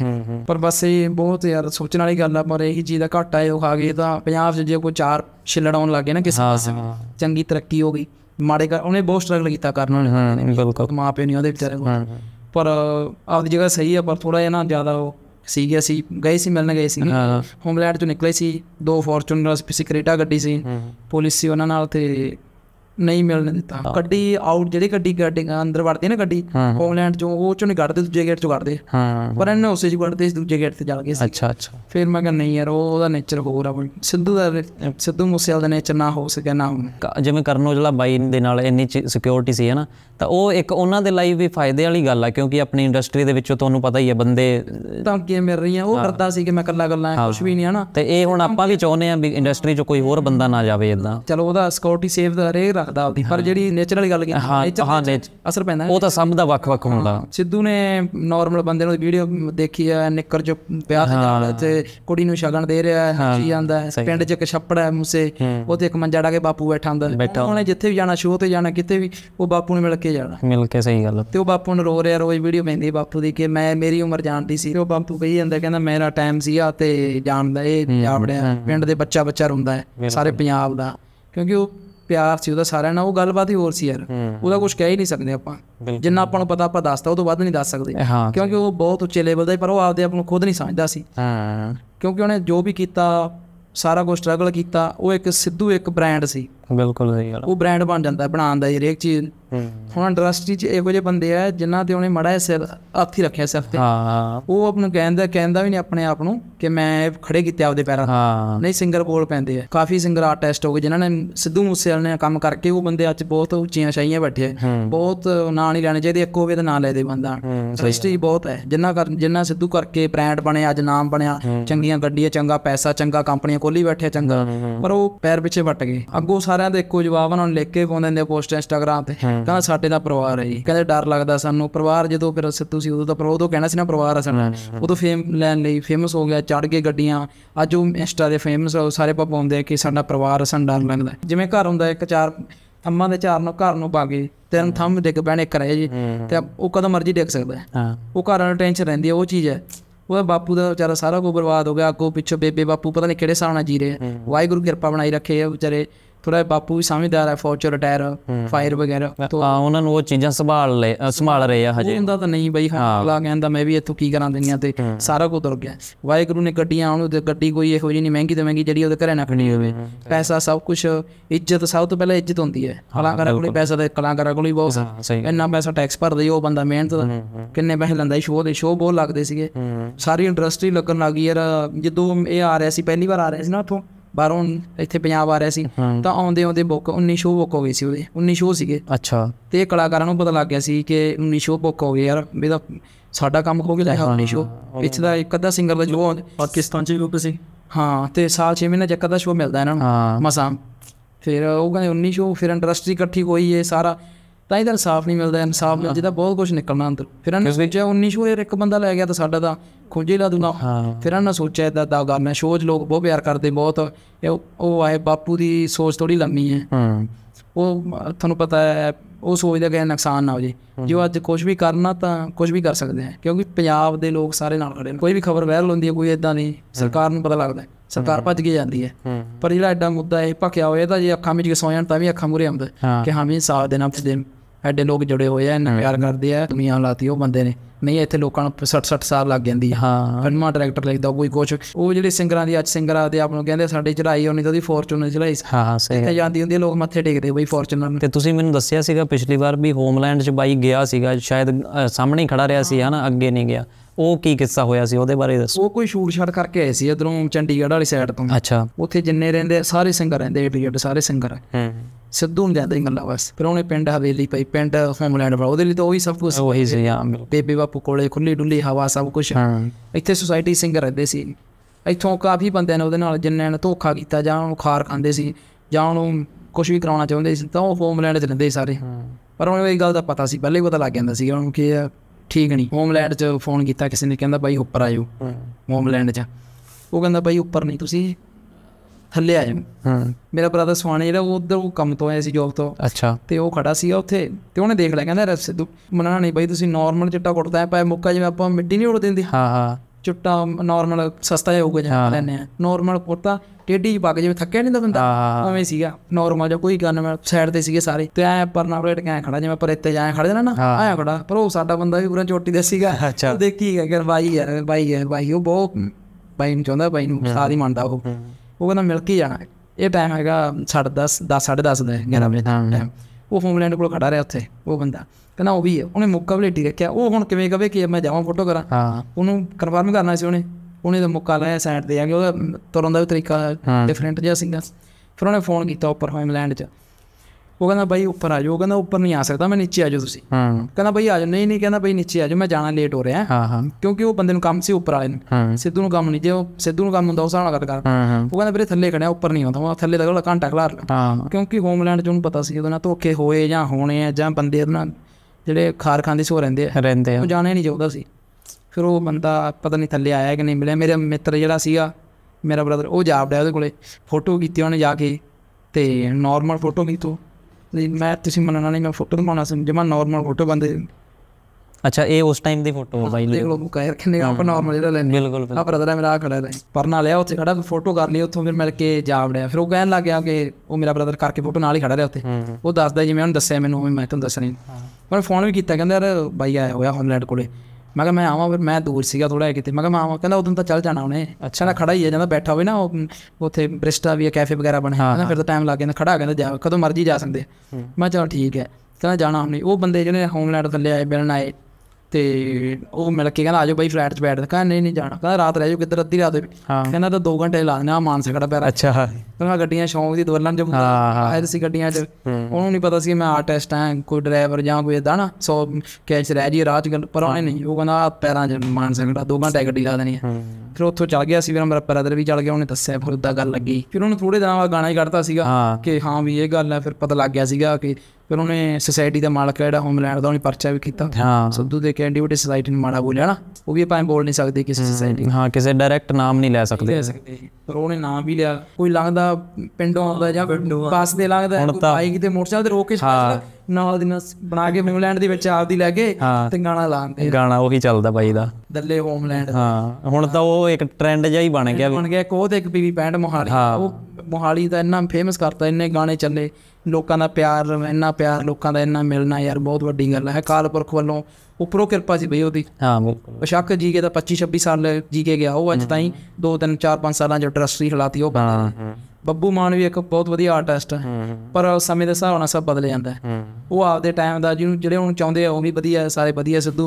ਪਰ ਬਸ ਇਹ ਬਹੁਤ ਯਾਰ ਸੋਚਣ ਵਾਲੀ ਗੱਲ ਆ ਪਰ ਇਹੀ ਚੀਜ਼ ਦਾ ਘਾਟਾ ਹੈ ਉਹ ਆ ਗਈ ਤਾਂ ਪੰਜਾਬ 'ਚ ਜੇ ਕੋਈ ਚਾਰ ਛਿਲੜਾਉਣ ਆਉਣ ਲੱਗੇ ਨਾ ਕਿਸੇ ਪਾਸੇ ਚੰਗੀ ਤਰੱਕੀ ਹੋ ਗਈ ਮਾੜੇ ਕਰ ਉਹਨੇ ਬਹੁਤ ਸਟਰਗਲ ਕੀਤਾ ਕਰਨ ਹਾਂ ਬਿਲਕੁਲ ਮਾਪੇ ਨਹੀਂ ਉਹਦੇ ਵਿਚਾਰੇ ਪਰ ਆਪਦੀ ਜਗ੍ਹਾ ਸਹੀ ਆ ਪਰ ਥੋੜਾ ਜਿਹਾ ਨਾ ਜ਼ਿਆਦਾ ਉਹ ਸੀਗੇ ਅਸੀਂ ਗਏ ਸੀ ਮਿਲਣ ਗਏ ਸੀ ਹੋਮਲੈਂਡ ਤੋਂ ਨਿਕਲੇ ਸੀ ਦੋ ਫੋਰਚੂਨਰ ਸਿਕਰੇਟਾ ਕਰੇਟਾ ਗੱਡੀ ਸੀ ਪੁਲਿਸ ਸੀ ਉਹਨਾਂ ਨਾਲ ਤੇ ਨਹੀਂ ਮਿਲਣ ਦਿੱਤਾ ਗੱਡੀ ਆਊਟ ਜਿਹੜੀ ਗੱਡੀ ਗੱਡੀ ਅੰਦਰ ਵੜਦੀ ਨਾ ਗੱਡੀ ਹੋਮਲੈਂਡ ਚੋਂ ਉਹ ਚੋਂ ਨਹੀਂ ਕੱਢਦੇ ਦੂਜੇ ਗੇਟ ਚੋਂ ਕੱਢਦੇ ਹਾਂ ਪਰ ਇਹਨੇ ਉਸੇ ਜੀ ਕੱਢਦੇ ਦੂਜੇ ਗੇਟ ਤੇ ਜਾ ਕੇ ਅੱਛਾ ਅੱਛਾ ਫਿਰ ਮੈਂ ਕਿਹਾ ਨਹੀਂ ਯਾਰ ਉਹਦਾ ਨੇਚਰ ਹੋਰ ਆ ਸਿੱਧੂ ਦਾ ਸਿੱਧੂ ਮੂਸੇਵਾਲ ਦਾ ਨੇਚਰ ਨਾ ਹੋ ਸਕਿਆ ਨਾ ਜਿਵੇਂ ਕਰਨ ਔਜਲਾ ਬਾਈ ਦੇ ਨਾਲ ਇੰਨੀ ਸਿਕਿਉਰਿਟੀ ਸੀ ਹੈ ਨਾ ਤਾਂ ਉਹ ਇੱਕ ਉਹਨਾਂ ਦੇ ਲਈ ਵੀ ਫਾਇਦੇ ਵਾਲੀ ਗੱਲ ਆ ਕਿਉਂਕਿ ਆਪਣੀ ਇੰਡਸਟਰੀ ਦੇ ਵਿੱਚੋਂ ਤੁਹਾਨੂੰ ਪਤਾ ਹੀ ਹੈ ਬੰਦੇ ਤਾਂ ਕੀ ਮਿਲ ਰਹੀਆਂ ਉਹ ਕਰਦਾ ਸੀ ਕਿ ਮੈਂ ਕੱਲਾ ਇਕੱਲਾ ਕੁਝ ਵੀ ਨਹੀਂ ਹੈ ਨਾ ਤੇ ਇਹ ਹੁਣ ਆਪਾਂ ਵੀ ਚਾਹੁੰਦੇ ਆ ਵੀ ਇੰਡਸਟਰੀ 'ਚ ਕੋਈ ਹੋਰ ਬੰਦਾ ਨਾ ਜਾਵੇ ਇਦਾਂ ਚਲੋ ਉਹਦਾ ਸਿਕਿਉਰਿਟੀ ਸੇਫ ਦਾ ਰੇ ਰੱਖਦਾ ਆਪਦੀ ਪਰ ਜਿਹੜੀ ਨੇਚਰ ਵਾਲੀ ਗੱਲ ਕੀ ਹਾਂ ਹਾਂ ਅਸਰ ਪੈਂਦਾ ਉਹ ਤਾਂ ਸਭ ਦਾ ਵੱਖ-ਵੱਖ ਹੁੰਦਾ ਸਿੱਧੂ ਨੇ ਨਾਰਮਲ ਬੰਦੇ ਨੂੰ ਵੀਡੀਓ ਦੇਖੀ ਆ ਨਿੱਕਰ ਜੋ ਪਿਆਰ ਤੇ ਨਾਲ ਤੇ ਕੁੜੀ ਨੂੰ ਸ਼ਗਨ ਦੇ ਰਿਹਾ ਹੈ ਜੀ ਜਾਂਦਾ ਪਿੰਡ 'ਚ ਇੱਕ ਛੱਪੜ ਹੈ ਮੂਸੇ ਉਹ ਤੇ ਇੱਕ ਮੰਜਾ ਡਾ ਕੇ ਬਾਪੂ ਬੈਠਾ ਹੁੰਦਾ ਉਹਨੇ ਜਿੱਥੇ ਵੀ ਜਾਣਾ ਸ਼ੋਅ ਤੇ ਜਾਣਾ ਕਿਤੇ ਵੀ ਉਹ ਬਾਪੂ ਨੂੰ ਮਿਲ ਕੇ ਜਾਣਾ ਮਿਲ ਕੇ ਸਹੀ ਗੱਲ ਤੇ ਉਹ ਬਾਪੂ ਨੂੰ ਰੋ ਰਿਹਾ ਰੋਜ਼ ਵੀਡੀਓ ਪੈਂਦੀ ਬਾਪੂ ਦੀ ਕਿ ਮੈਂ ਮੇਰੀ ਉਮਰ ਜਾਣਦੀ ਸੀ ਉਹ ਬਾਪੂ ਕਹੀ ਜਾਂਦਾ ਕਹਿੰਦਾ ਮੇਰਾ ਟਾਈਮ ਸੀਗਾ ਤੇ ਜਾਣਦਾ ਇਹ ਆਪਣੇ ਪਿੰਡ ਦੇ ਬੱਚਾ ਬੱਚਾ ਰੋਂਦਾ ਹੈ ਸਾਰੇ ਪੰਜਾਬ ਦਾ ਕਿਉਂਕਿ ਉਹ ਪਿਆਰ ਸੀ ਉਹਦਾ ਸਾਰਿਆਂ ਨਾਲ ਉਹ ਗੱਲਬਾਤ ਹੀ ਹੋਰ ਸੀ ਯਾਰ ਉਹਦਾ ਕੁਝ ਕਹਿ ਹੀ ਨਹੀਂ ਸਕਦੇ ਆਪਾਂ ਜਿੰਨਾ ਆਪਾਂ ਨੂੰ ਪਤਾ ਆਪਾਂ ਦੱਸਦਾ ਉਹ ਤੋਂ ਵੱਧ ਨਹੀਂ ਦੱਸ ਸਕਦੇ ਕਿਉਂਕਿ ਉਹ ਬਹੁਤ ਉੱਚੇ ਲੈਵਲ ਦਾ ਪਰ ਉਹ ਆਪਦੇ ਆਪ ਨੂੰ ਖੁਦ ਨਹੀਂ ਸਮਝਦਾ ਸੀ ਹਾਂ ਕਿਉਂਕਿ ਉਹਨੇ ਜੋ ਵੀ ਕੀਤਾ ਸਾਰਾ ਕੁਝ ਸਟਰਗਲ ਕੀਤਾ ਉਹ ਇੱਕ ਸਿੱਧੂ ਇੱਕ ਬ੍ਰਾਂਡ ਸੀ ਬਿਲਕੁਲ ਸਹੀ ਗੱਲ ਉਹ ਬ੍ਰਾਂਡ ਬਣ ਜਾਂਦਾ ਬਣਾਉਂਦਾ ਹਰੇਕ ਚੀਜ਼ ਹੁਣ ਇੰਡਸਟਰੀ 'ਚ ਇਹੋ ਜਿਹੇ ਬੰਦੇ ਆ ਜਿਨ੍ਹਾਂ ਤੇ ਉਹਨੇ ਮੜਾ ਸਿਰ ਆਥੀ ਰੱਖਿਆ ਸਿਰ ਤੇ ਹਾਂ ਉਹ ਆਪਣਾ ਕਹਿੰਦਾ ਕਹਿੰਦਾ ਵੀ ਨਹੀਂ ਆਪਣੇ ਆਪ ਨੂੰ ਕਿ ਮੈਂ ਖੜੇ ਕੀਤੇ ਆਪਦੇ ਪੈਰਾਂ ਹਾਂ ਨਹੀਂ ਸਿੰਗਰ ਕੋਲ ਪੈਂਦੇ ਆ ਕਾਫੀ ਸਿੰਗਰ ਆਰਟਿਸਟ ਹੋ ਗਏ ਜਿਨ੍ਹਾਂ ਨੇ ਸਿੱਧੂ ਮੂਸੇਵਾਲ ਨੇ ਕੰਮ ਕਰਕੇ ਉਹ ਬੰਦੇ ਅੱਜ ਬਹੁਤ ਉੱਚੀਆਂ ਛਾਈਆਂ ਬੈਠੇ ਬਹੁਤ ਨਾਂ ਨਹੀਂ ਲੈਣੇ ਚਾਹੀਦੇ ਇੱਕੋ ਵੇ ਦਾ ਨਾਂ ਲੈ ਦੇ ਬੰਦਾ ਇੰਡਸਟਰੀ ਬਹੁਤ ਹੈ ਜਿੰਨਾ ਕਰ ਜਿੰਨਾ ਸਿੱਧੂ ਕਰਕੇ ਬ੍ਰਾਂਡ ਬਣਿਆ ਅੱਜ ਨਾਮ ਬਣਿਆ ਚੰਗੀਆਂ ਗੱਡੀਆਂ ਚੰਗਾ ਪੈਸਾ ਚੰਗਾ ਕੰਪਨੀਆਂ ਕੋਲੀ ਬੈਠੇ ਚੰਗਾ ਪਰ ਉਹ ਪੈਰ ਪਿੱਛੇ ਵੱਟ ਗਏ ਅੱਗੋਂ ਸਾਰਿਆਂ ਦੇ ਇੱਕੋ ਜਵਾਬ ਉਹਨਾਂ ਨੇ ਲਿਖ ਕੇ ਪਾਉਂਦੇ ਨੇ ਪੋਸਟ ਇੰਸਟਾਗ੍ਰਾਮ ਤੇ ਕਹਿੰਦਾ ਸਾਡੇ ਦਾ ਪਰਿਵਾਰ ਹੈ ਜੀ ਕਹਿੰਦੇ ਡਰ ਲੱਗਦਾ ਸਾਨੂੰ ਪਰਿਵਾਰ ਜਦੋਂ ਫਿਰ ਤੁਸੀਂ ਉਦੋਂ ਤਾਂ ਪਰ ਉਦੋਂ ਕਹਿਣਾ ਸੀ ਨਾ ਪਰਿਵਾਰ ਆ ਸਾਡਾ ਉਦੋਂ ਫੇਮ ਲੈਣ ਲਈ ਫੇਮਸ ਹੋ ਗਿਆ ਚੜ ਗਏ ਗੱਡੀਆਂ ਅੱਜ ਉਹ ਇੰਸਟਾ ਦੇ ਫੇਮਸ ਸਾਰੇ ਪਾਉਂਦੇ ਕਿ ਸਾਡਾ ਪਰਿਵਾਰ ਸਾਡਾ ਡਰ ਲੱਗਦਾ ਜਿਵੇਂ ਘਰ ਹੁੰਦਾ ਇੱਕ ਚਾਰ ਥੰਮਾਂ ਦੇ ਚਾਰ ਨੂੰ ਘਰ ਨੂੰ ਗਏ ਤਿੰਨ ਥੰਮ ਡਿੱਗ ਪੈਣ ਕਰਾਏ ਜੀ ਤੇ ਉਹ ਕਦੋਂ ਮਰਜ਼ੀ ਡਿੱਗ ਸਕਦਾ ਹੈ ਉਹ ਘਰ ਵਾਲਾ ਟੈਨਸ਼ਨ ਰਹਿੰਦੀ ਹੈ ਉਹ ਚੀਜ਼ ਹੈ ਉਹ ਬਾਪੂ ਦਾ ਵਿਚਾਰਾ ਸਾਰਾ ਕੋ ਬਰਬਾਦ ਹੋ ਗਿਆ ਅੱਗੋਂ ਪਿੱਛੋਂ ਬੇਬੇ ਬਾਪੂ ਪਤਾ ਨਹੀਂ ਕਿਹੜੇ ਨਾਲ ਜੀ ਰਹੇ ਵਾਹਿਗੁਰੂ ਕਿਰਪਾ ਬਣਾਈ ਰੱਖੇ ਵਿਚਾਰੇ ਥੋੜਾ ਬਾਪੂ ਵੀ ਸਮਝਦਾਰ ਹੈ ਫੌਜ ਚੋਂ ਰਿਟਾਇਰ ਫਾਇਰ ਵਗੈਰਾ ਤਾਂ ਉਹਨਾਂ ਨੂੰ ਉਹ ਚੀਜ਼ਾਂ ਸੰਭਾਲ ਲੈ ਸੰਭਾਲ ਰਹੇ ਆ ਹਜੇ ਹੁੰਦਾ ਤਾਂ ਨਹੀਂ ਬਈ ਲਾ ਕਹਿੰਦਾ ਮੈਂ ਵੀ ਇੱਥੋਂ ਕੀ ਕਰਾਂ ਦਿੰਨੀਆਂ ਤੇ ਸਾਰਾ ਕੁਝ ਤੁਰ ਗਿਆ ਵਾਹਿਗੁਰੂ ਨੇ ਗੱਡੀਆਂ ਆਉਣ ਤੇ ਗੱਡੀ ਕੋਈ ਇਹੋ ਜਿਹੀ ਨਹੀਂ ਮਹਿੰਗੀ ਤੇ ਮਹਿੰਗੀ ਜਿਹੜੀ ਉਹਦੇ ਘਰੇ ਨਾ ਖਣੀ ਹੋਵੇ ਪੈਸਾ ਸਭ ਕੁਝ ਇੱਜ਼ਤ ਸਭ ਤੋਂ ਪਹਿਲਾਂ ਇੱਜ਼ਤ ਹੁੰਦੀ ਹੈ ਕਲਾਕਾਰਾਂ ਕੋਲੇ ਪੈਸਾ ਤੇ ਕਲਾਕਾਰਾਂ ਕੋਲੇ ਬਹੁਤ ਇੰਨਾ ਪੈਸਾ ਟੈਕਸ ਭਰਦੇ ਉਹ ਬੰਦਾ ਮਿਹਨਤ ਦਾ ਕਿੰਨੇ ਪੈਸੇ ਲੈਂਦਾ ਸ਼ੋਅ ਦੇ ਸ਼ੋਅ ਬਹੁਤ ਲੱਗਦੇ ਸੀਗੇ ਸਾਰੀ ਇੰਡਸਟਰੀ ਲੱਗਣ ਲੱਗੀ ਯਾਰ ਜਦੋਂ ਇਹ ਆ ਰਿਹਾ ਸੀ ਪਹਿਲੀ ਵਾਰ ਆ ਰਿਹਾ ਸੀ ਨਾ ਉੱਥੋਂ ਬਾਹਰੋਂ ਇੱਥੇ ਪੰਜਾਬ ਆ ਰਿਹਾ ਸੀ ਤਾਂ ਆਉਂਦੇ ਆਉਂਦੇ ਬੁੱਕ 19 ਸ਼ੋਅ ਬੁੱਕ ਹੋ ਗਈ ਸੀ ਉਹਦੇ 19 ਸ਼ੋਅ ਸੀਗੇ ਅੱਛਾ ਤੇ ਕਲਾਕਾਰਾਂ ਨੂੰ ਪਤਾ ਲੱਗ ਗਿਆ ਸੀ ਕਿ 19 ਸ਼ੋਅ ਬੁੱਕ ਹੋ ਗਏ ਯਾਰ ਇਹਦਾ ਸਾਡਾ ਕੰਮ ਹੋ ਗਿਆ 19 ਸ਼ੋਅ ਵਿੱਚ ਦਾ ਇੱਕ ਅੱਧਾ ਸਿੰਗਰ ਦਾ ਜੋ ਪਾਕਿਸਤਾਨ ਚ ਗਰੁੱਪ ਸੀ ਹਾਂ ਤੇ ਸਾਲ 6 ਮਹੀਨੇ ਜੱਕਾ ਦਾ ਸ਼ੋਅ ਮਿਲਦਾ ਇਹਨਾਂ ਨੂੰ ਮਸਾਂ ਫਿਰ ਉਹ ਕਹਿੰਦੇ 19 ਸ਼ੋਅ ਫਿਰ ਇੰਡਸਟਰੀ ਇਕੱਠੀ ਹੋਈ ਏ ਸਾਰਾ ਤਾਂ ਇਹਦਾ ਇਨਸਾਫ ਨਹੀਂ ਮਿਲਦਾ ਇਨਸਾਫ ਮਿਲ ਜਿਹਦਾ ਬਹੁਤ ਕੁਝ ਨਿਕਲਣਾ ਅੰਦਰ ਫਿਰ ਇਹਨਾਂ ਸੋਚਿਆ 19 ਸ਼ੋਅ ਇੱਕ ਬੰਦਾ ਲੈ ਗਿਆ ਤਾਂ ਸਾਡਾ ਤਾਂ ਖੁੰਝੇ ਲਾ ਦੂਗਾ ਫਿਰ ਇਹਨਾਂ ਸੋਚਿਆ ਇਦਾਂ ਦਾ ਕਰਨਾ ਸ਼ੋਜ ਲੋਕ ਬਹੁਤ ਪਿਆਰ ਕਰਦੇ ਬਹੁਤ ਉਹ ਆਏ ਬਾਪੂ ਦੀ ਸੋਚ ਥੋੜੀ ਲੰਮੀ ਹੈ ਉਹ ਤੁਹਾਨੂੰ ਪਤਾ ਹੈ ਉਹ ਸੋਚਦਾ ਕਿ ਨੁਕਸਾਨ ਨਾ ਹੋ ਜੇ ਜੇ ਅੱਜ ਕੁਝ ਵੀ ਕਰਨਾ ਤਾਂ ਕੁਝ ਵੀ ਕਰ ਸਕਦੇ ਆ ਕਿਉਂਕਿ ਪੰਜਾਬ ਦੇ ਲੋਕ ਸਾਰੇ ਨਾਲ ਖੜੇ ਨੇ ਕੋਈ ਵੀ ਖਬਰ ਵਾਇਰਲ ਹੁੰਦੀ ਹੈ ਕੋਈ ਇਦਾਂ ਨਹੀਂ ਸਰਕਾਰ ਨੂੰ ਪਤਾ ਲੱਗਦਾ ਸਰਕਾਰ ਭੱਜ ਕੇ ਜਾਂਦੀ ਹੈ ਪਰ ਜਿਹੜਾ ਐਡਾ ਮੁੱਦਾ ਇਹ ਭਕਿਆ ਹੋਇਆ ਤਾਂ ਜੇ ਅੱਖਾਂ ਵਿੱਚ ਸੌ ਜਾਣ ਤਾਂ ਵੀ ਅੱਖਾਂ ਮੂਰੇ ਆਉਂਦੇ ਕਿ ਹਾਂ ਵੀ ਸਾਹ ਦੇਣਾ ਤੇ ਐਡੇ ਲੋਕ ਜੁੜੇ ਹੋਏ ਆ ਨਾ ਪਿਆਰ ਕਰਦੇ ਆ ਦੁਨੀਆ ਲਾਤੀ ਉਹ ਬੰਦੇ ਨੇ ਨਹੀਂ ਇੱਥੇ ਲੋਕਾਂ ਨੂੰ 60 60 ਸਾਲ ਲੱਗ ਜਾਂਦੀ ਹਾਂ ਫਿਲਮਾਂ ਡਾਇਰੈਕਟਰ ਲਿਖਦਾ ਕੋਈ ਕੁਝ ਉਹ ਜਿਹੜੇ ਸਿੰਗਰਾਂ ਦੀ ਅੱਜ ਸਿੰਗਰਾਂ ਤੇ ਆਪ ਨੂੰ ਕਹਿੰਦੇ ਸਾਡੇ ਚੜਾਈ ਹੋਣੀ ਤਾਂ ਉਹਦੀ ਫੋਰਚੂਨਰ ਚੜਾਈ ਹਾਂ ਹਾਂ ਸਹੀ ਇੱਥੇ ਜਾਂਦੀ ਹੁੰਦੀ ਲੋਕ ਮੱਥੇ ਟੇਕਦੇ ਬਈ ਫੋਰਚੂਨਰ ਤੇ ਤੁਸੀਂ ਮੈਨੂੰ ਦੱਸਿਆ ਸੀਗਾ ਪਿਛਲੀ ਵਾਰ ਵੀ ਹੋਮਲੈਂਡ 'ਚ ਬਾਈ ਗਿਆ ਸੀਗਾ ਸ਼ਾਇਦ ਸਾਹਮਣੇ ਹੀ ਖੜਾ ਰਿਹਾ ਸੀ ਹਨਾ ਅੱਗੇ ਨਹੀਂ ਗਿਆ ਉਹ ਕੀ ਕਿੱਸਾ ਹੋਇਆ ਸੀ ਉਹਦੇ ਬਾਰੇ ਦੱਸੋ ਉਹ ਕੋਈ ਸ਼ੂਟ ਸ਼ਾਟ ਕਰਕੇ ਆਏ ਸੀ ਇਧਰੋਂ ਚੰਡੀਗੜ੍ਹ ਵਾਲੀ ਸਾਈਡ ਤੋਂ ਅੱਛਾ ਉੱਥੇ ਜਿੰਨੇ ਰਹਿੰਦੇ ਸਾਰੇ ਸਿੰਗਰ ਰਹਿੰਦੇ ਏ ਸਾਰੇ ਸਿੰਗਰ ਹੂੰ ਸਿੱਧੂ ਨੂੰ ਹੀ ਗੱਲਾਂ ਬਸ ਪਰ ਉਹਨੇ ਪਿੰਡ ਹਵੇਲੀ ਪਈ ਪਿੰਡ ਹੋਮਲੈਂਡ ਬਣਾ ਉਹਦੇ ਲਈ ਤਾਂ ਉਹੀ ਸਭ ਕੁਝ ਉਹੀ ਸੀ ਹਾਂ ਬੇਬੇ ਬਾਪੂ ਕੋਲੇ ਖੁੱਲੀ ਡੁੱਲੀ ਹਵਾ ਸਭ ਕੁਝ ਹਾਂ ਇੱਥੇ ਸੁਸਾਇਟੀ ਸਿੰਗਰ ਰਹਿੰਦੇ ਸੀ ਇੱਥੋਂ ਕਾਫੀ ਬੰਦਿਆਂ ਨੇ ਉਹਦੇ ਨਾਲ ਜਿੰਨਾਂ ਨੇ ਧੋਖਾ ਕੀਤਾ ਜਾਂ ਉਹਨੂੰ ਖਾਰ ਖਾਂਦੇ ਸੀ ਜਾਂ ਉਹਨੂੰ ਕੁਝ ਵੀ ਕਰਾਉਣਾ ਚਾਹੁੰਦੇ ਸੀ ਤਾਂ ਉਹ ਹੋਮਲੈਂਡ ਚ ਰਹਿੰਦੇ ਸਾਰੇ ਪਰ ਉਹਨੂੰ ਇਹ ਗੱਲ ਦਾ ਪਤਾ ਸੀ ਪਹਿਲੇ ਹੀ ਪਤਾ ਲੱਗ ਜਾਂਦਾ ਸੀ ਉਹਨੂੰ ਕਿ ਠੀਕ ਨਹੀਂ ਹੋਮਲੈਂਡ ਚ ਫੋਨ ਕੀਤਾ ਕਿਸੇ ਨੇ ਕਹਿੰਦਾ ਬਾਈ ਉੱਪਰ ਆਇਓ ਹੋਮਲੈਂਡ ਚ ਉਹ ਕਹਿੰਦਾ ਬਾਈ ਉੱਪਰ ਨਹੀਂ ਤੁਸੀਂ ਥੱਲੇ ਆ ਜਾਣ ਹਾਂ ਮੇਰਾ ਭਰਾ ਦਾ ਸੁਹਾਣਾ ਜਿਹੜਾ ਉਹ ਉਧਰ ਉਹ ਕੰਮ ਤੋਂ ਆਇਆ ਸੀ ਜੌਬ ਤੋਂ ਅੱਛਾ ਤੇ ਉਹ ਖੜਾ ਸੀਗਾ ਉੱਥੇ ਤੇ ਉਹਨੇ ਦੇਖ ਲਿਆ ਕਹਿੰਦਾ ਰਸ ਸਿੱਧੂ ਮਨਾਣਾ ਨਹੀਂ ਬਾਈ ਤੁਸੀਂ ਨਾਰਮਲ ਚਿੱਟਾ ਕੁੱਟਦਾ ਪਏ ਮੁੱਕਾ ਜਿਵੇਂ ਆਪਾਂ ਮਿੱਟੀ ਨਹੀਂ ਉੜ ਦਿੰਦੇ ਹਾਂ ਹਾਂ ਚਿੱਟਾ ਨਾਰਮਲ ਸਸਤਾ ਹੋਊਗਾ ਜਾਂ ਲੈਣੇ ਆ ਨਾਰਮਲ ਕੁੜਤਾ ਟੇਢੀ ਜਿਹੀ ਪੱਗ ਜਿਵੇਂ ਥੱਕਿਆ ਨਹੀਂ ਦਿੰਦਾ ਬੰਦਾ ਐਵੇਂ ਸੀਗਾ ਨਾਰਮਲ ਜਿਹਾ ਕੋਈ ਗਨ ਮੈਂ ਸਾਈਡ ਤੇ ਸੀਗੇ ਸਾਰੇ ਤੇ ਐ ਪਰ ਪਰਨਾ ਪਲੇਟ ਕੈਂ ਖੜਾ ਜਿਵੇਂ ਪਰ ਇੱਥੇ ਜਾਇਆ ਖੜਾ ਨਾ ਆਇਆ ਖੜਾ ਪਰ ਉਹ ਸਾਡਾ ਬੰਦਾ ਵੀ ਪੂਰਾ ਚੋਟੀ ਦੇ ਸੀਗਾ ਉਹ ਦੇਖੀ ਗਿਆ ਕਿ ਬਾਈ ਯਾਰ ਬਾਈ ਯਾਰ ਬਾਈ ਉਹ ਬਹੁਤ ਬਾਈ ਨੂੰ ਚਾਹੁੰਦਾ ਬਾਈ ਨੂੰ ਸਾਰੀ ਮੰਨਦਾ ਉਹ ਉਹ ਕਹਿੰਦਾ ਮਿਲ ਕੇ ਜਾਣਾ ਇਹ ਟਾਈਮ ਹੈਗਾ 10:30 10:30 ਦਾ 11:00 ਵਜੇ ਦਾ ਉਹ ਹੋਮਲੈਂਡ ਕੋਲ ਖੜਾ ਰਿਹਾ ਉੱਥੇ ਉਹ ਬੰਦਾ ਕਹਿੰਦਾ ਉਹ ਵੀ ਹੈ ਉਹਨੇ ਮੁੱਕਾ ਬਲੇਟੀ ਰੱਖਿਆ ਉਹ ਹੁਣ ਕਿਵੇਂ ਕਵੇ ਕਿ ਮੈਂ ਜਾਵਾਂ ਫੋਟੋ ਕਰਾਂ ਹਾਂ ਉਹਨੂੰ ਕਨਫਰਮ ਕਰਨਾ ਸੀ ਉਹਨੇ ਉਹਨੇ ਤਾਂ ਮੁੱਕਾ ਲਾਇਆ ਸਾਈਡ ਤੇ ਜਾ ਕੇ ਉਹਦਾ ਤੁਰਨ ਦਾ ਵੀ ਤਰੀਕਾ ਡਿਫਰੈਂਟ ਜਿਹਾ ਸੀਗਾ ਫਿਰ ਉਹਨੇ ਫੋਨ ਕੀਤਾ ਉੱਪਰ ਹੋਮਲੈਂਡ 'ਚ ਉਹ ਕਹਿੰਦਾ ਬਾਈ ਉੱਪਰ ਆ ਜਾਓ ਕਹਿੰਦਾ ਉੱਪਰ ਨਹੀਂ ਆ ਸਕਦਾ ਮੈਂ ਨੀਚੇ ਆ ਜਾਓ ਤੁਸੀਂ ਹਾਂ ਕਹਿੰਦਾ ਬਾਈ ਆ ਜਾਓ ਨਹੀਂ ਨਹੀਂ ਕਹਿੰਦਾ ਬਾਈ ਨੀਚੇ ਆ ਜਾਓ ਮੈਂ ਜਾਣਾ ਲੇਟ ਹੋ ਰਿਹਾ ਹਾਂ ਹਾਂ ਕਿਉਂਕਿ ਉਹ ਬੰਦੇ ਨੂੰ ਕੰਮ ਸੀ ਉੱਪਰ ਵਾਲੇ ਨੂੰ ਸਿੱਧੂ ਨੂੰ ਕੰਮ ਨਹੀਂ ਜੇ ਉਹ ਸਿੱਧੂ ਨੂੰ ਕੰਮ ਹੁੰਦਾ ਉਹ ਸਾਲਾ ਗੱਲ ਕਰ ਉਹ ਕਹਿੰਦਾ ਵੀਰੇ ਥੱਲੇ ਖੜਿਆ ਉੱਪਰ ਨਹੀਂ ਆਉਂਦਾ ਉਹ ਥੱਲੇ ਦਾ ਘੰਟਾ ਖਲਾਰ ਹਾਂ ਕਿਉਂਕਿ ਹੋਮਲੈਂਡ ਚ ਉਹਨੂੰ ਪਤਾ ਸੀ ਉਹਦੇ ਨਾਲ ਧੋਖੇ ਹੋਏ ਜਾਂ ਹੋਣੇ ਆ ਜਾਂ ਬੰਦੇ ਉਹਦੇ ਨਾਲ ਜਿਹੜੇ ਖਾਰ ਖਾਂਦੇ ਸੋ ਰਹਿੰਦੇ ਆ ਰਹਿੰਦੇ ਆ ਉਹ ਜਾਣੇ ਨਹੀਂ ਚਾਹੁੰਦਾ ਸੀ ਫਿਰ ਉਹ ਬੰਦਾ ਪਤਾ ਨਹੀਂ ਥੱਲੇ ਆਇਆ ਕਿ ਨਹੀਂ ਮਿਲਿਆ ਮੇਰੇ ਮਿੱਤਰ ਜਿਹੜਾ ਸੀਗਾ ਮੇਰਾ ਬ੍ਰਦਰ ਉਹ ਜਾਪਦਾ ਉਹਦੇ ਕੋਲੇ ਫੋਟੋ ਕੀਤੀ ਉਹਨੇ ਜਾ ਕੇ ਤੇ ਨਾਰਮਲ ਫੋਟੋ ਨਹੀਂ ਤੋਂ ਨਹੀਂ ਮੈਂ ਤੁਸੀਂ ਮੰਨਣਾ ਨਹੀਂ ਮੈਂ ਫੋਟੋ ਦਿਖਾਉਣਾ ਸੀ ਜਿਵੇਂ ਨਾਰਮਲ ਫੋਟੋ ਬੰਦੇ ਅੱਛਾ ਇਹ ਉਸ ਟਾਈਮ ਦੀ ਫੋਟੋ ਹੈ ਬਾਈ ਦੇਖ ਲਓ ਮੁਕਾ ਯਾਰ ਆਪਾਂ ਨਾਰਮਲ ਜਿਹੜਾ ਲੈਣੇ ਬਿਲਕੁਲ ਆ ਬ੍ਰਦਰ ਮੇਰਾ ਆ ਖੜਾ ਹੈ ਪਰ ਨਾ ਲਿਆ ਉੱਥੇ ਖੜਾ ਫੋਟੋ ਕਰ ਲਈ ਉੱਥੋਂ ਫਿਰ ਮਿਲ ਕੇ ਜਾ ਵੜਿਆ ਫਿਰ ਉਹ ਕਹਿਣ ਲੱਗ ਗਿਆ ਕਿ ਉਹ ਮੇਰਾ ਬ੍ਰਦਰ ਕਰਕੇ ਫੋਟੋ ਨਾਲ ਹੀ ਖੜਾ ਰਿਹਾ ਉੱਥੇ ਉਹ ਦੱਸਦਾ ਜਿਵੇਂ ਉਹਨੂੰ ਦੱਸਿਆ ਮੈਨੂੰ ਮੈਂ ਤੁਹਾਨੂੰ ਦੱਸ ਰਹੀ ਫੋਨ ਵੀ ਕੀਤਾ ਕਹਿੰਦਾ ਯਾਰ ਬਾਈ ਆਇਆ ਹੋਇਆ ਹੌਲੈਂਡ ਕੋਲੇ ਮੈਂ ਕਿਹਾ ਮੈਂ ਆਵਾਂ ਫਿਰ ਮੈਂ ਦੂਰ ਸੀਗਾ ਥੋੜਾ ਕਿਤੇ ਮੈਂ ਕਿਹਾ ਮੈਂ ਆਵਾਂ ਕਹਿੰਦਾ ਉਦੋਂ ਤਾਂ ਚੱਲ ਜਾਣਾ ਉਹਨੇ ਅੱਛਾ ਨਾ ਖੜਾ ਹੀ ਹੈ ਜਾਂਦਾ ਬੈਠਾ ਹੋਵੇ ਨਾ ਉੱਥੇ ਬ੍ਰਿਸਟਾ ਵੀ ਹੈ ਕੈਫੇ ਵਗੈਰਾ ਬਣਿਆ ਹੈ ਨਾ ਫਿਰ ਤਾਂ ਟਾਈਮ ਲੱਗ ਜਾਂਦਾ ਖੜਾ ਕਹਿੰਦਾ ਜਾ ਕਦੋਂ ਮਰਜ਼ੀ ਜਾ ਸਕਦੇ ਮੈਂ ਚਲ ਠੀਕ ਹੈ ਕਹਿੰਦਾ ਜਾਣਾ ਹੁਣ ਉਹ ਬੰਦੇ ਜਿਹਨੇ ਹੋਮਲੈਂਡ ਥੱਲੇ ਆਏ ਮਿਲਣ ਆਏ ਤੇ ਉਹ ਮਿਲ ਕੇ ਕਹਿੰਦਾ ਆਜੋ ਬਾਈ ਫਲੈਟ 'ਚ ਬੈਠ ਦੇ ਕਹਿੰਦਾ ਨਹੀਂ ਨਹੀਂ ਜਾਣਾ ਕਹਿੰਦਾ ਰਾਤ ਰਹਿ ਜਾਓ ਕਿੱਧਰ ਅੱਧੀ ਰਾਤ ਕਹਿੰਦਾ ਤਾਂ 2 ਘੰਟੇ ਲਾ ਦੇਣਾ ਮਾਨਸਾ ਖੜਾ ਪੈਰਾ ਅੱਛਾ ਕਹਿੰਦਾ ਗੱਡੀਆਂ ਸ਼ੌਂਕ ਦੀ ਦਵਰਲਨ ਜਮ ਆਏ ਸੀ ਗੱਡੀਆਂ 'ਚ ਉਹਨੂੰ ਨਹੀਂ ਪਤਾ ਸੀ ਮੈਂ ਆਰਟਿਸਟ ਆ ਕੋਈ ਡਰਾਈਵਰ ਜਾਂ ਕੋਈ ਇਦਾਂ ਨਾ ਸੋ ਕੈਚ ਰਹਿ ਜੀ ਰਾਤ ਪਰ ਉਹਨੇ ਨਹੀਂ ਉਹ ਕਹਿੰਦਾ ਪੈਰਾਂ 'ਚ ਮਾਨਸਾ ਖੜਾ 2 ਘੰਟੇ ਗੱਡੀ ਲਾ ਦੇਣੀ ਹੈ ਫਿਰ ਉੱਥੋਂ ਚੱਲ ਗਿਆ ਸੀ ਫਿਰ ਮੇਰਾ ਬ੍ਰਦਰ ਵੀ ਚੱਲ ਗਿਆ ਉਹਨੇ ਦੱਸਿਆ ਫਿਰ ਉਹਦਾ ਗੱਲ ਲੱਗੀ ਫਿਰ ਉਹਨੂੰ ਥੋੜੇ ਦਿਨਾਂ ਬਾਅਦ ਗਾਣਾ ਹੀ ਕੱਢਤਾ ਸੀਗਾ ਕਿ ਹਾਂ ਵੀ ਇਹ ਗੱਲ ਹੈ ਫਿਰ ਪਤਾ ਲੱਗ ਗਿਆ ਸੀਗਾ ਕਿ ਫਿਰ ਉਹਨੇ ਸੋਸਾਇਟੀ ਦਾ ਮਾਲਕ ਜਿਹੜਾ ਹੋਮਲੈਂਡ ਦਾ ਉਹਨੇ ਪਰਚਾ ਵੀ ਕੀਤਾ ਹਾਂ ਸਿੱਧੂ ਦੇ ਕੈਂਡੀਡੇਟ ਸੋਸਾਇਟੀ ਨੂੰ ਮਾੜਾ ਬੋਲਿਆ ਨਾ ਉਹ ਵੀ ਆਪਾਂ ਬੋਲ ਨਹੀਂ ਸਕਦੇ ਕਿਸੇ ਸੋਸਾਇਟੀ ਹਾਂ ਕਿਸੇ ਡਾਇਰੈਕਟ ਨਾਮ ਨਹੀਂ ਲੈ ਸਕਦੇ ਲੈ ਸਕਦੇ ਪਰ ਉਹਨੇ ਨਾਮ ਵੀ ਲਿਆ ਕੋਈ ਲੰਘਦਾ ਪਿੰਡੋਂ ਆਉਂਦਾ ਜਾਂ ਪਾਸ ਦੇ ਲੰਘਦਾ ਕੋਈ ਬਾਈਕ ਤੇ ਮੋਟਰਸਾਈਕਲ ਤੇ ਰੋਕ ਕੇ ਨਾਲ ਦੀ ਨਾਲ ਬਣਾ ਕੇ ਹੋਮਲੈਂਡ ਦੇ ਵਿੱਚ ਦੀ ਲੈ ਕੇ ਤੇ ਗਾਣਾ ਲਾਉਂਦੇ ਗਾਣਾ ਉਹੀ ਚੱਲਦਾ ਬਾਈ ਦਾ ਦੱਲੇ ਹੋਮਲੈਂਡ ਹਾਂ ਹੁਣ ਤਾਂ ਉਹ ਇੱਕ ਟ੍ਰੈਂਡ ਜਿਹਾ ਹੀ ਬਣ ਗਿਆ ਬਣ ਗਿਆ ਕੋਹ ਤੇ ਇੱਕ ਪੀਵੀ 65 ਮੋਹਾਲੀ ਉਹ ਮੋਹਾਲੀ ਦਾ ਇੰਨਾ ਫੇਮਸ ਕਰਤਾ ਇੰਨੇ ਗਾਣੇ ਚੱਲੇ ਲੋਕਾਂ ਦਾ ਪਿਆਰ ਇੰਨਾ ਪਿਆਰ ਲੋਕਾਂ ਦਾ ਇੰਨਾ ਮਿਲਣਾ ਯਾਰ ਬਹੁਤ ਵੱਡੀ ਗੱਲ ਹੈ ਕਾਲਪੁਰਖ ਵੱਲੋਂ ਉਪਰੋਂ ਕਿਰਪਾ ਸੀ ਬਈ ਉਹਦੀ ਹਾਂ ਬਿਲਕੁਲ ਬਸ਼ੱਕ ਜੀ ਕੇ ਤਾਂ 25 26 ਸਾਲ ਜੀ ਕੇ ਗਿਆ ਉਹ ਅੱਜ ਤਾਈਂ 2 3 4 5 ਸਾਲਾਂ ਚ ਇੰਡਸਟਰੀ ਹਲਾਤੀ ਉਹ ਹਾਂ ਬੱਬੂ ਮਾਨ ਵੀ ਇੱਕ ਬਹੁਤ ਵਧੀਆ ਆਰਟਿਸਟ ਹੈ ਪਰ ਸਮੇਂ ਦੇ ਹਿਸਾਬ ਨਾਲ ਸਭ ਬਦਲ ਜਾਂਦਾ ਹੈ ਉਹ ਆਪਦੇ ਟਾਈਮ ਦਾ ਜਿਹਨੂੰ ਜਿਹੜੇ ਹੁਣ ਚਾਹੁੰਦੇ ਆ ਉਹ ਵੀ ਵਧੀਆ ਸਾਰੇ ਵਧੀਆ ਸਿੱਧੂ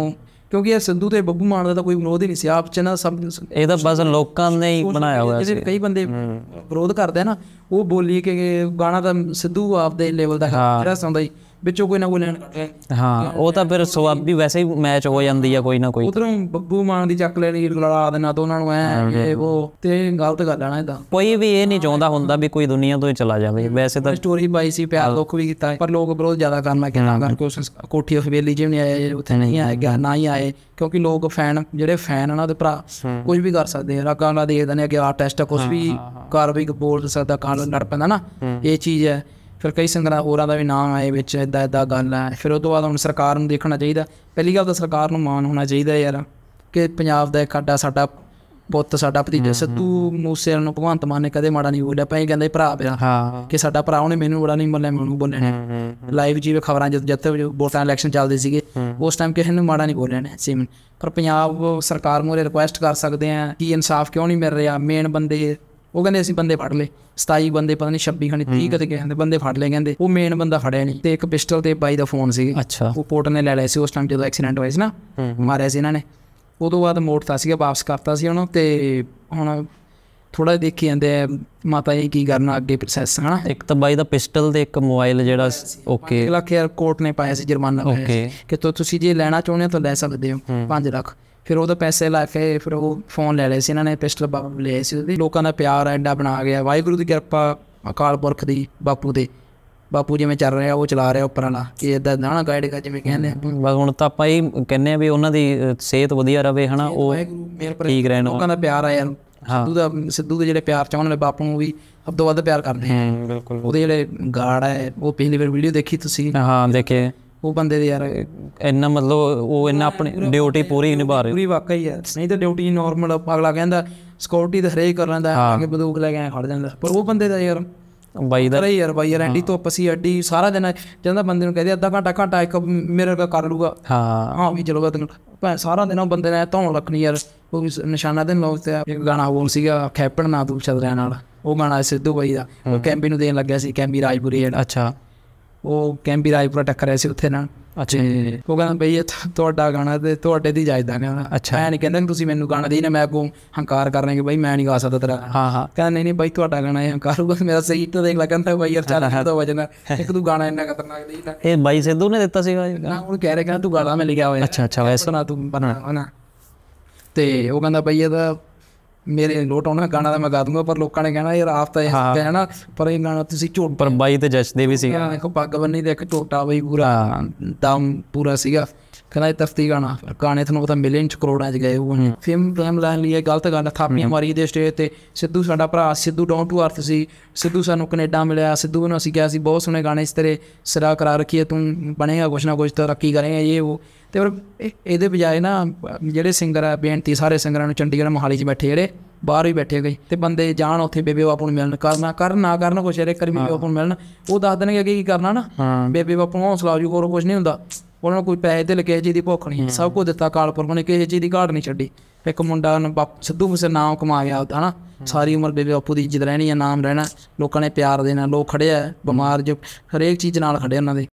ਨੂੰ ਕਿਉਂਕਿ ਇਹ ਸੰਧੂ ਤੇ ਬੱਬੂ ਮਾਨ ਦਾ ਤਾਂ ਕੋਈ ਵਿਰੋਧ ਹੀ ਨਹੀਂ ਸੀ ਆਪ ਚ ਨਾ ਸਭ ਇਹ ਤਾਂ ਬਸ ਲੋਕਾਂ ਨੇ ਹੀ ਬਣਾਇਆ ਹੋਇਆ ਸੀ ਕਈ ਬੰਦੇ ਵਿਰੋਧ ਕਰਦੇ ਨਾ ਉਹ ਬੋਲੀ ਕਿ ਗਾਣਾ ਤਾਂ ਸਿੱਧੂ ਆਪ ਦੇ ਲੈਵਲ ਦਾ ਜਿਹੜਾ ਸੁਣਦਾ ਹੀ ਵਿੱਚੋਂ ਕੋਈ ਨਾ ਕੋਈ ਲੈਣ ਕੱਢਦਾ ਹਾਂ ਉਹ ਤਾਂ ਫਿਰ ਸਵਾਬੀ ਵੈਸੇ ਹੀ ਮੈਚ ਹੋ ਜਾਂਦੀ ਆ ਕੋਈ ਨਾ ਕੋਈ ਉਧਰੋਂ ਬੱਬੂ ਮਾਨ ਦੀ ਚੱਕ ਲੈਣੀ ਲੜਾ ਦੇਣਾ ਤੋਂ ਉਹਨਾਂ ਨੂੰ ਐ ਇਹ ਉਹ ਤੇ ਗਲਤ ਕਰ ਲੈਣਾ ਇਦਾਂ ਕੋਈ ਵੀ ਇਹ ਨਹੀਂ ਚਾਹੁੰਦਾ ਹੁੰਦਾ ਵੀ ਕੋਈ ਦੁਨੀਆ ਤੋਂ ਹੀ ਚਲਾ ਜਾਵੇ ਵੈਸੇ ਤਾਂ ਸਟੋਰੀ ਬਾਈ ਸੀ ਪਿਆਰ ਦੁੱਖ ਵੀ ਕੀਤਾ ਪਰ ਲੋਕ ਵਿਰੋਧ ਜ਼ਿਆਦਾ ਕਰਨ ਲੱਗ ਗਏ ਕਰ ਕੋਈ ਕੋਠੀ ਹਵੇਲੀ ਵੇਲੀ ਜਿਵੇਂ ਨਹੀਂ ਆਏ ਉੱਥੇ ਨਹੀਂ ਆਏ ਗਿਆ ਨਾ ਹੀ ਆਏ ਕਿਉਂਕਿ ਲੋਕ ਫੈਨ ਜਿਹੜੇ ਫੈਨ ਉਹਨਾਂ ਦੇ ਭਰਾ ਕੁਝ ਵੀ ਕਰ ਸਕਦੇ ਆ ਰਾਗਾਂ ਨਾਲ ਦੇਖਦੇ ਨੇ ਕਿ ਆਰਟਿਸਟ ਕੁਝ ਵੀ ਕਾਰਵਾਈ ਕਪੂਰ ਸਕਦਾ ਕਾਨੂੰਨ ਲੜ ਪੈਂਦਾ ਨਾ ਇਹ ਚੀਜ਼ ਹੈ ਫਿਰ ਕਈ ਸੰਗਰਾ ਹੋਰਾਂ ਦਾ ਵੀ ਨਾਮ ਆਏ ਵਿੱਚ ਇਦਾਂ ਇਦਾਂ ਗੱਲ ਹੈ ਫਿਰ ਉਹ ਤੋਂ ਬਾਅਦ ਹੁਣ ਸਰਕਾਰ ਨੂੰ ਦੇਖਣਾ ਚਾਹੀਦਾ ਪਹਿਲੀ ਗੱਲ ਤਾਂ ਸਰਕਾਰ ਨੂੰ ਮਾਣ ਹੋਣਾ ਚਾਹੀਦਾ ਯਾਰ ਕਿ ਪੰਜਾਬ ਦਾ ਇੱਕ ਸਾਡਾ ਪੁੱਤ ਸਾਡਾ ਭਤੀਜਾ ਸਤੂ ਮੂਸੇ ਨੂੰ ਭਗਵੰਤ ਮਾਨ ਨੇ ਕਦੇ ਮਾੜਾ ਨਹੀਂ ਬੋਲਿਆ ਪਈ ਕਹਿੰਦੇ ਭਰਾ ਪਿਆ ਕਿ ਸਾਡਾ ਭਰਾ ਉਹਨੇ ਮੈਨੂੰ ਬੜਾ ਨਹੀਂ ਬੋਲਿਆ ਮੈਨੂੰ ਬੋਲਿਆ ਲਾਈਵ ਜੀ ਵੀ ਖਬਰਾਂ ਜਦ ਜਦ ਵੋਟਾਂ ਇਲੈਕਸ਼ਨ ਚੱਲਦੇ ਸੀਗੇ ਉਸ ਟਾਈਮ ਕਿਸੇ ਨੂੰ ਮਾੜਾ ਨਹੀਂ ਬੋਲਿਆ ਨੇ ਸੇਮ ਪਰ ਪੰਜਾਬ ਸਰਕਾਰ ਮੋਰੇ ਰਿਕੁਐਸਟ ਕਰ ਸਕਦੇ ਆ ਕਿ ਇਨਸਾਫ ਕਿਉਂ ਨਹੀਂ ਮਿਲ ਰਿਹਾ ਮੇਨ ਬੰਦੇ ਉਹ ਕਹਿੰਦੇ ਅਸੀਂ ਬੰਦੇ ਫੜ ਲਏ 27 ਬੰਦੇ ਪਤਾ ਨਹੀਂ 26 ਖਣੀ 30 ਕਿਤੇ ਗਏ ਹੁੰਦੇ ਬੰਦੇ ਫੜ ਲਏ ਕਹਿੰਦੇ ਉਹ ਮੇਨ ਬੰਦਾ ਫੜਿਆ ਨਹੀਂ ਤੇ ਇੱਕ ਪਿਸਟਲ ਤੇ ਬਾਈ ਦਾ ਫੋਨ ਸੀ ਅੱਛਾ ਉਹ ਪੋਰਟ ਨੇ ਲੈ ਲਿਆ ਸੀ ਉਸ ਟਾਈਮ ਜਦੋਂ ਐਕਸੀਡੈਂਟ ਹੋਇਆ ਸੀ ਨਾ ਮਾਰਿਆ ਸੀ ਇਹਨਾਂ ਨੇ ਉਦੋਂ ਬਾਅਦ ਮੋੜਤਾ ਸੀਗਾ ਵਾਪਸ ਕਰਤਾ ਸੀ ਉਹਨੂੰ ਤੇ ਹੁਣ ਥੋੜਾ ਦੇਖੀ ਜਾਂਦੇ ਆ ਮਾਤਾ ਜੀ ਕੀ ਕਰਨਾ ਅੱਗੇ ਪ੍ਰੋਸੈਸ ਹਨਾ ਇੱਕ ਤਾਂ ਬਾਈ ਦਾ ਪਿਸਟਲ ਤੇ ਇੱਕ ਮੋਬਾਈਲ ਜਿਹੜਾ ਓਕੇ 5 ਲੱਖ ਯਾਰ ਕੋਰਟ ਨੇ ਪਾਇਆ ਸੀ ਜੁਰਮਾਨਾ ਪਾਇਆ ਕਿ ਤੋ ਤੁਸੀਂ ਜੇ ਲੈਣਾ ਚਾਹੁੰਦੇ ਹੋ ਤਾਂ ਲੈ ਸਕਦੇ ਹੋ 5 ਲੱਖ ਫਿਰ ਉਹਦਾ ਪੈਸੇ ਲਾ ਕੇ ਫਿਰ ਉਹ ਫੋਨ ਲੈ ਲਏ ਸੀ ਇਹਨਾਂ ਨੇ ਪਿਸਟਲ ਬੰਬ ਲਏ ਸੀ ਲੋਕਾਂ ਦਾ ਪਿਆਰ ਐਡਾ ਬਣਾ ਗਿਆ ਵਾਹਿਗੁਰੂ ਦੀ ਕਿਰਪਾ ਅਕਾਲ ਪੁਰਖ ਦੀ ਬਾਪੂ ਦੇ ਬਾਪੂ ਜਿਵੇਂ ਚੱਲ ਰਿਹਾ ਉਹ ਚਲਾ ਰਿਹਾ ਉੱਪਰ ਵਾਲਾ ਕਿ ਇਦਾਂ ਦਾਣਾ ਕਰ ਜਿਵੇਂ ਕਹਿੰਦੇ ਆ ਹੁਣ ਤਾਂ ਆਪਾਂ ਇਹ ਕਹਿੰਦੇ ਆ ਵੀ ਉਹਨਾਂ ਦੀ ਸਿਹਤ ਵਧੀਆ ਰਵੇ ਹਨਾ ਉਹ ਠੀਕ ਰਹਿਣ ਲੋਕਾਂ ਦਾ ਪਿਆਰ ਆ ਯਾਰ ਸਿੱਧੂ ਦਾ ਸਿੱਧੂ ਦੇ ਜਿਹੜੇ ਪਿਆਰ ਚਾਹਣ ਵਾਲੇ ਬਾਪੂ ਨੂੰ ਵੀ ਸਭ ਤੋਂ ਵੱਧ ਪਿਆਰ ਕਰਦੇ ਹਾਂ ਬਿਲਕੁਲ ਉਹਦੇ ਜਿਹੜੇ ਗਾੜਾ ਹੈ ਉਹ ਪਹਿਲੀ ਵਾਰ ਵੀਡੀਓ ਦੇਖੀ ਤੁਸੀਂ ਹਾਂ ਦੇਖੇ ਉਹ ਬੰਦੇ ਦੇ ਯਾਰ ਇੰਨਾ ਮਤਲਬ ਉਹ ਇੰਨਾ ਆਪਣੀ ਡਿਊਟੀ ਪੂਰੀ ਨਿਭਾ ਰਹੇ ਪੂਰੀ ਵਾਕਈ ਹੈ ਨਹੀਂ ਤਾਂ ਡਿਊਟੀ ਨਾਰਮਲ ਅਗਲਾ ਕਹਿੰਦਾ ਸਕਿਉਰਟੀ ਤਾਂ ਹਰੇਕ ਕਰ ਲੈਂਦਾ ਅੱਗੇ ਬੰਦੂਕ ਲੈ ਕੇ ਆ ਖੜ ਜਾਂਦਾ ਪਰ ਉਹ ਬੰਦੇ ਦਾ ਯਾਰ ਬਾਈ ਦਾ ਯਾਰ ਬਾਈ ਯਾਰ ਐਂਡੀ ਧੁੱਪ ਸੀ ਅੱਡੀ ਸਾਰਾ ਦਿਨ ਜਾਂਦਾ ਬੰਦੇ ਨੂੰ ਕਹਦੇ ਅੱਧਾ ਘੰਟਾ ਘੰਟਾ ਇੱਕ ਮੇਰੇ ਕੋਲ ਕਰ ਲੂਗਾ ਹਾਂ ਹਾਂ ਵੀ ਚਲੋ ਤੈਨੂੰ ਭੈ ਸਾਰਾ ਦਿਨ ਉਹ ਬੰਦੇ ਨੇ ਧੌਣ ਰੱਖਣੀ ਯਾਰ ਉਹ ਨਿਸ਼ਾਨਾ ਦੇ ਲੋਕ ਤੇ ਇੱਕ ਗਾਣਾ ਹੋਣ ਸੀਗਾ ਖੈਪਣ ਨਾ ਤੂੰ ਛਦਰਿਆਂ ਨਾਲ ਉਹ ਗਾਣਾ ਸਿੱਧੂ ਬਾਈ ਦਾ ਕੈਂਬੀ ਨੂੰ ਦੇਣ ਲੱਗਿਆ ਸੀ ਕੈਂਬੀ ਰਾਜਪੁਰੀ ਜਿਹੜਾ ਅੱਛਾ ਉਹ ਕੈਂਪੀ ਰਾਜਪੁਰਾ ਟੱਕਰ ਸੀ ਉੱਥੇ ਨਾਲ ਅੱਛਾ ਉਹ ਕਹਿੰਦਾ ਬਈ ਇਹ ਤੁਹਾਡਾ ਗਾਣਾ ਤੇ ਤੁਹਾਡੇ ਦੀ ਜਾਇਦਾ ਗਾਣਾ ਅੱਛਾ ਐ ਨਹੀਂ ਕਹਿੰਦਾ ਤੁਸੀਂ ਮੈਨੂੰ ਗਾਣਾ ਦੇਈ ਨਾ ਮੈਂ ਕੋ ਹੰਕਾਰ ਕਰ ਰਹੇ ਕਿ ਬਈ ਮੈਂ ਨਹੀਂ ਗਾ ਸਕਦਾ ਤੇਰਾ ਹਾਂ ਹਾਂ ਕਹਿੰਦਾ ਨਹੀਂ ਨਹੀਂ ਬਈ ਤੁਹਾਡਾ ਗਾਣਾ ਹੈ ਹੰਕਾਰੂਗਾ ਮੇਰਾ ਸਹੀ ਤਾਂ ਦੇਖ ਲੈ ਕਹਿੰਦਾ ਬਈ ਯਾਰ ਚੱਲ ਹੈ ਤਾਂ ਵਜਨ ਇੱਕ ਤੂੰ ਗਾਣਾ ਇੰਨਾ ਖਤਰਨਾਕ ਦੇਈ ਨਾ ਇਹ ਬਾਈ ਸਿੱਧੂ ਨੇ ਦਿੱਤਾ ਸੀਗਾ ਨਾ ਹੁਣ ਕਹਿ ਰਿਹਾ ਕਿ ਤੂੰ ਗਾਣਾ ਮੈਂ ਲਿਖਿਆ ਹੋਇਆ ਅੱਛਾ ਅੱਛਾ ਵੈਸੇ ਨਾ ਤੂੰ ਬਣਾ ਨਾ ਤੇ ਉਹ ਕਹਿੰਦਾ ਬਈ ਇਹਦਾ ਮੇਰੇ ਨੋਟ ਆਉਣਾ ਗਾਣਾ ਦਾ ਮੈਂ ਗਾ ਦੂੰਗਾ ਪਰ ਲੋਕਾਂ ਨੇ ਕਹਿਣਾ ਯਾਰ ਆਪ ਤਾਂ ਇਹ ਹੈ ਨਾ ਪਰ ਇਹ ਗਾਣਾ ਤੁਸੀਂ ਝੋਟ ਪਰ ਬਾਈ ਤੇ ਜਸ਼ਨ ਦੇ ਵੀ ਸੀਗਾ ਦੇਖੋ ਪੱਗ ਬੰਨੀ ਦੇ ਇੱਕ ਟੋਟਾ ਬਈ ਪੂਰਾ ਦਮ ਪੂਰਾ ਸੀਗਾ ਕਹਿੰਦਾ ਇਹ ਤਸਦੀਕ ਗਾਣਾ ਗਾਣੇ ਤੁਹਾਨੂੰ ਪਤਾ ਮਿਲੀਅਨ ਚ ਕਰੋੜਾਂ ਚ ਗਏ ਹੋਏ ਫਿਲਮ ਫਿਲਮ ਲੈਣ ਲਈ ਗਲਤ ਗੱਲ ਥਾਪੀਆਂ ਮਾਰੀ ਦੇ ਸਟੇਜ ਤੇ ਸਿੱਧੂ ਸਾਡਾ ਭਰਾ ਸਿੱਧੂ ਡਾਊਨ ਟੂ ਅਰਥ ਸੀ ਸਿੱਧੂ ਸਾਨੂੰ ਕੈਨੇਡਾ ਮਿਲਿਆ ਸਿੱਧੂ ਨੂੰ ਅਸੀਂ ਕਿਹਾ ਸੀ ਬਹੁਤ ਸੋਹਣੇ ਗਾਣੇ ਇਸ ਤੇਰੇ ਸਿਰਾ ਕਰਾ ਰੱਖੀਏ ਤੂੰ ਬਣੇਗਾ ਕੁਛ ਨਾ ਕੁਛ ਤਰੱਕੀ ਕਰੇਗਾ ਇਹ ਉਹ ਤੇ ਪਰ ਇਹਦੇ ਬਜਾਏ ਨਾ ਜਿਹੜੇ ਸਿੰਗਰ ਆ ਬੇਨਤੀ ਸਾਰੇ ਸਿੰਗਰਾਂ ਨੂੰ ਚੰਡੀਗੜ੍ਹ ਮੋਹਾਲੀ 'ਚ ਬੈਠੇ ਜਿਹੜੇ ਬਾਹਰ ਹੀ ਬੈਠੇ ਗਏ ਤੇ ਬੰਦੇ ਜਾਣ ਉੱਥੇ ਬੇਬੇ ਬਾਪੂ ਨੂੰ ਮਿਲਣ ਕਰਨਾ ਕਰ ਨਾ ਕਰਨ ਕੁਛ ਇਹਦੇ ਕਰੀ ਬੇਬੇ ਬਾਪੂ ਨੂੰ ਮਿਲਣ ਉਹ ਦੱਸ ਦੇਣਗੇ ਕਿ ਕੀ ਕਰਨਾ ਨਾ ਬੇਬੇ ਬਾਪੂ ਨੂੰ ਹੌਸਲਾ ਜੂ ਹੋਰ ਕੁਛ ਨਹੀਂ ਹੁੰਦਾ ਉਹਨਾਂ ਨੂੰ ਕੋਈ ਪੈਸੇ ਤੇ ਲਗੇ ਜੀ ਦੀ ਭੁੱਖ ਨਹੀਂ ਸਭ ਕੁਝ ਦਿੱਤਾ ਕਾਲਪੁਰ ਪੁਰਖ ਨੇ ਕਿਸੇ ਚੀਜ਼ ਦੀ ਘਾਟ ਨਹੀਂ ਛੱਡੀ ਇੱਕ ਮੁੰਡਾ ਬਾਪ ਸਿੱਧੂ ਮੂਸੇ ਨਾਮ ਕਮਾ ਗਿਆ ਉਹਦਾ ਹਨਾ ਸਾਰੀ ਉਮਰ ਬੇਬੇ ਬਾਪੂ ਦੀ ਇੱਜ਼ਤ ਰਹਿਣੀ ਆ ਨਾਮ ਰਹਿਣਾ ਲੋਕਾਂ ਨੇ ਪਿਆਰ ਦੇਣਾ ਲੋਕ ਖੜਿਆ ਬਿਮਾਰ ਜੋ ਹਰੇਕ ਚੀਜ਼ ਨਾਲ ਖੜਿਆ ਉਹਨਾਂ ਦੇ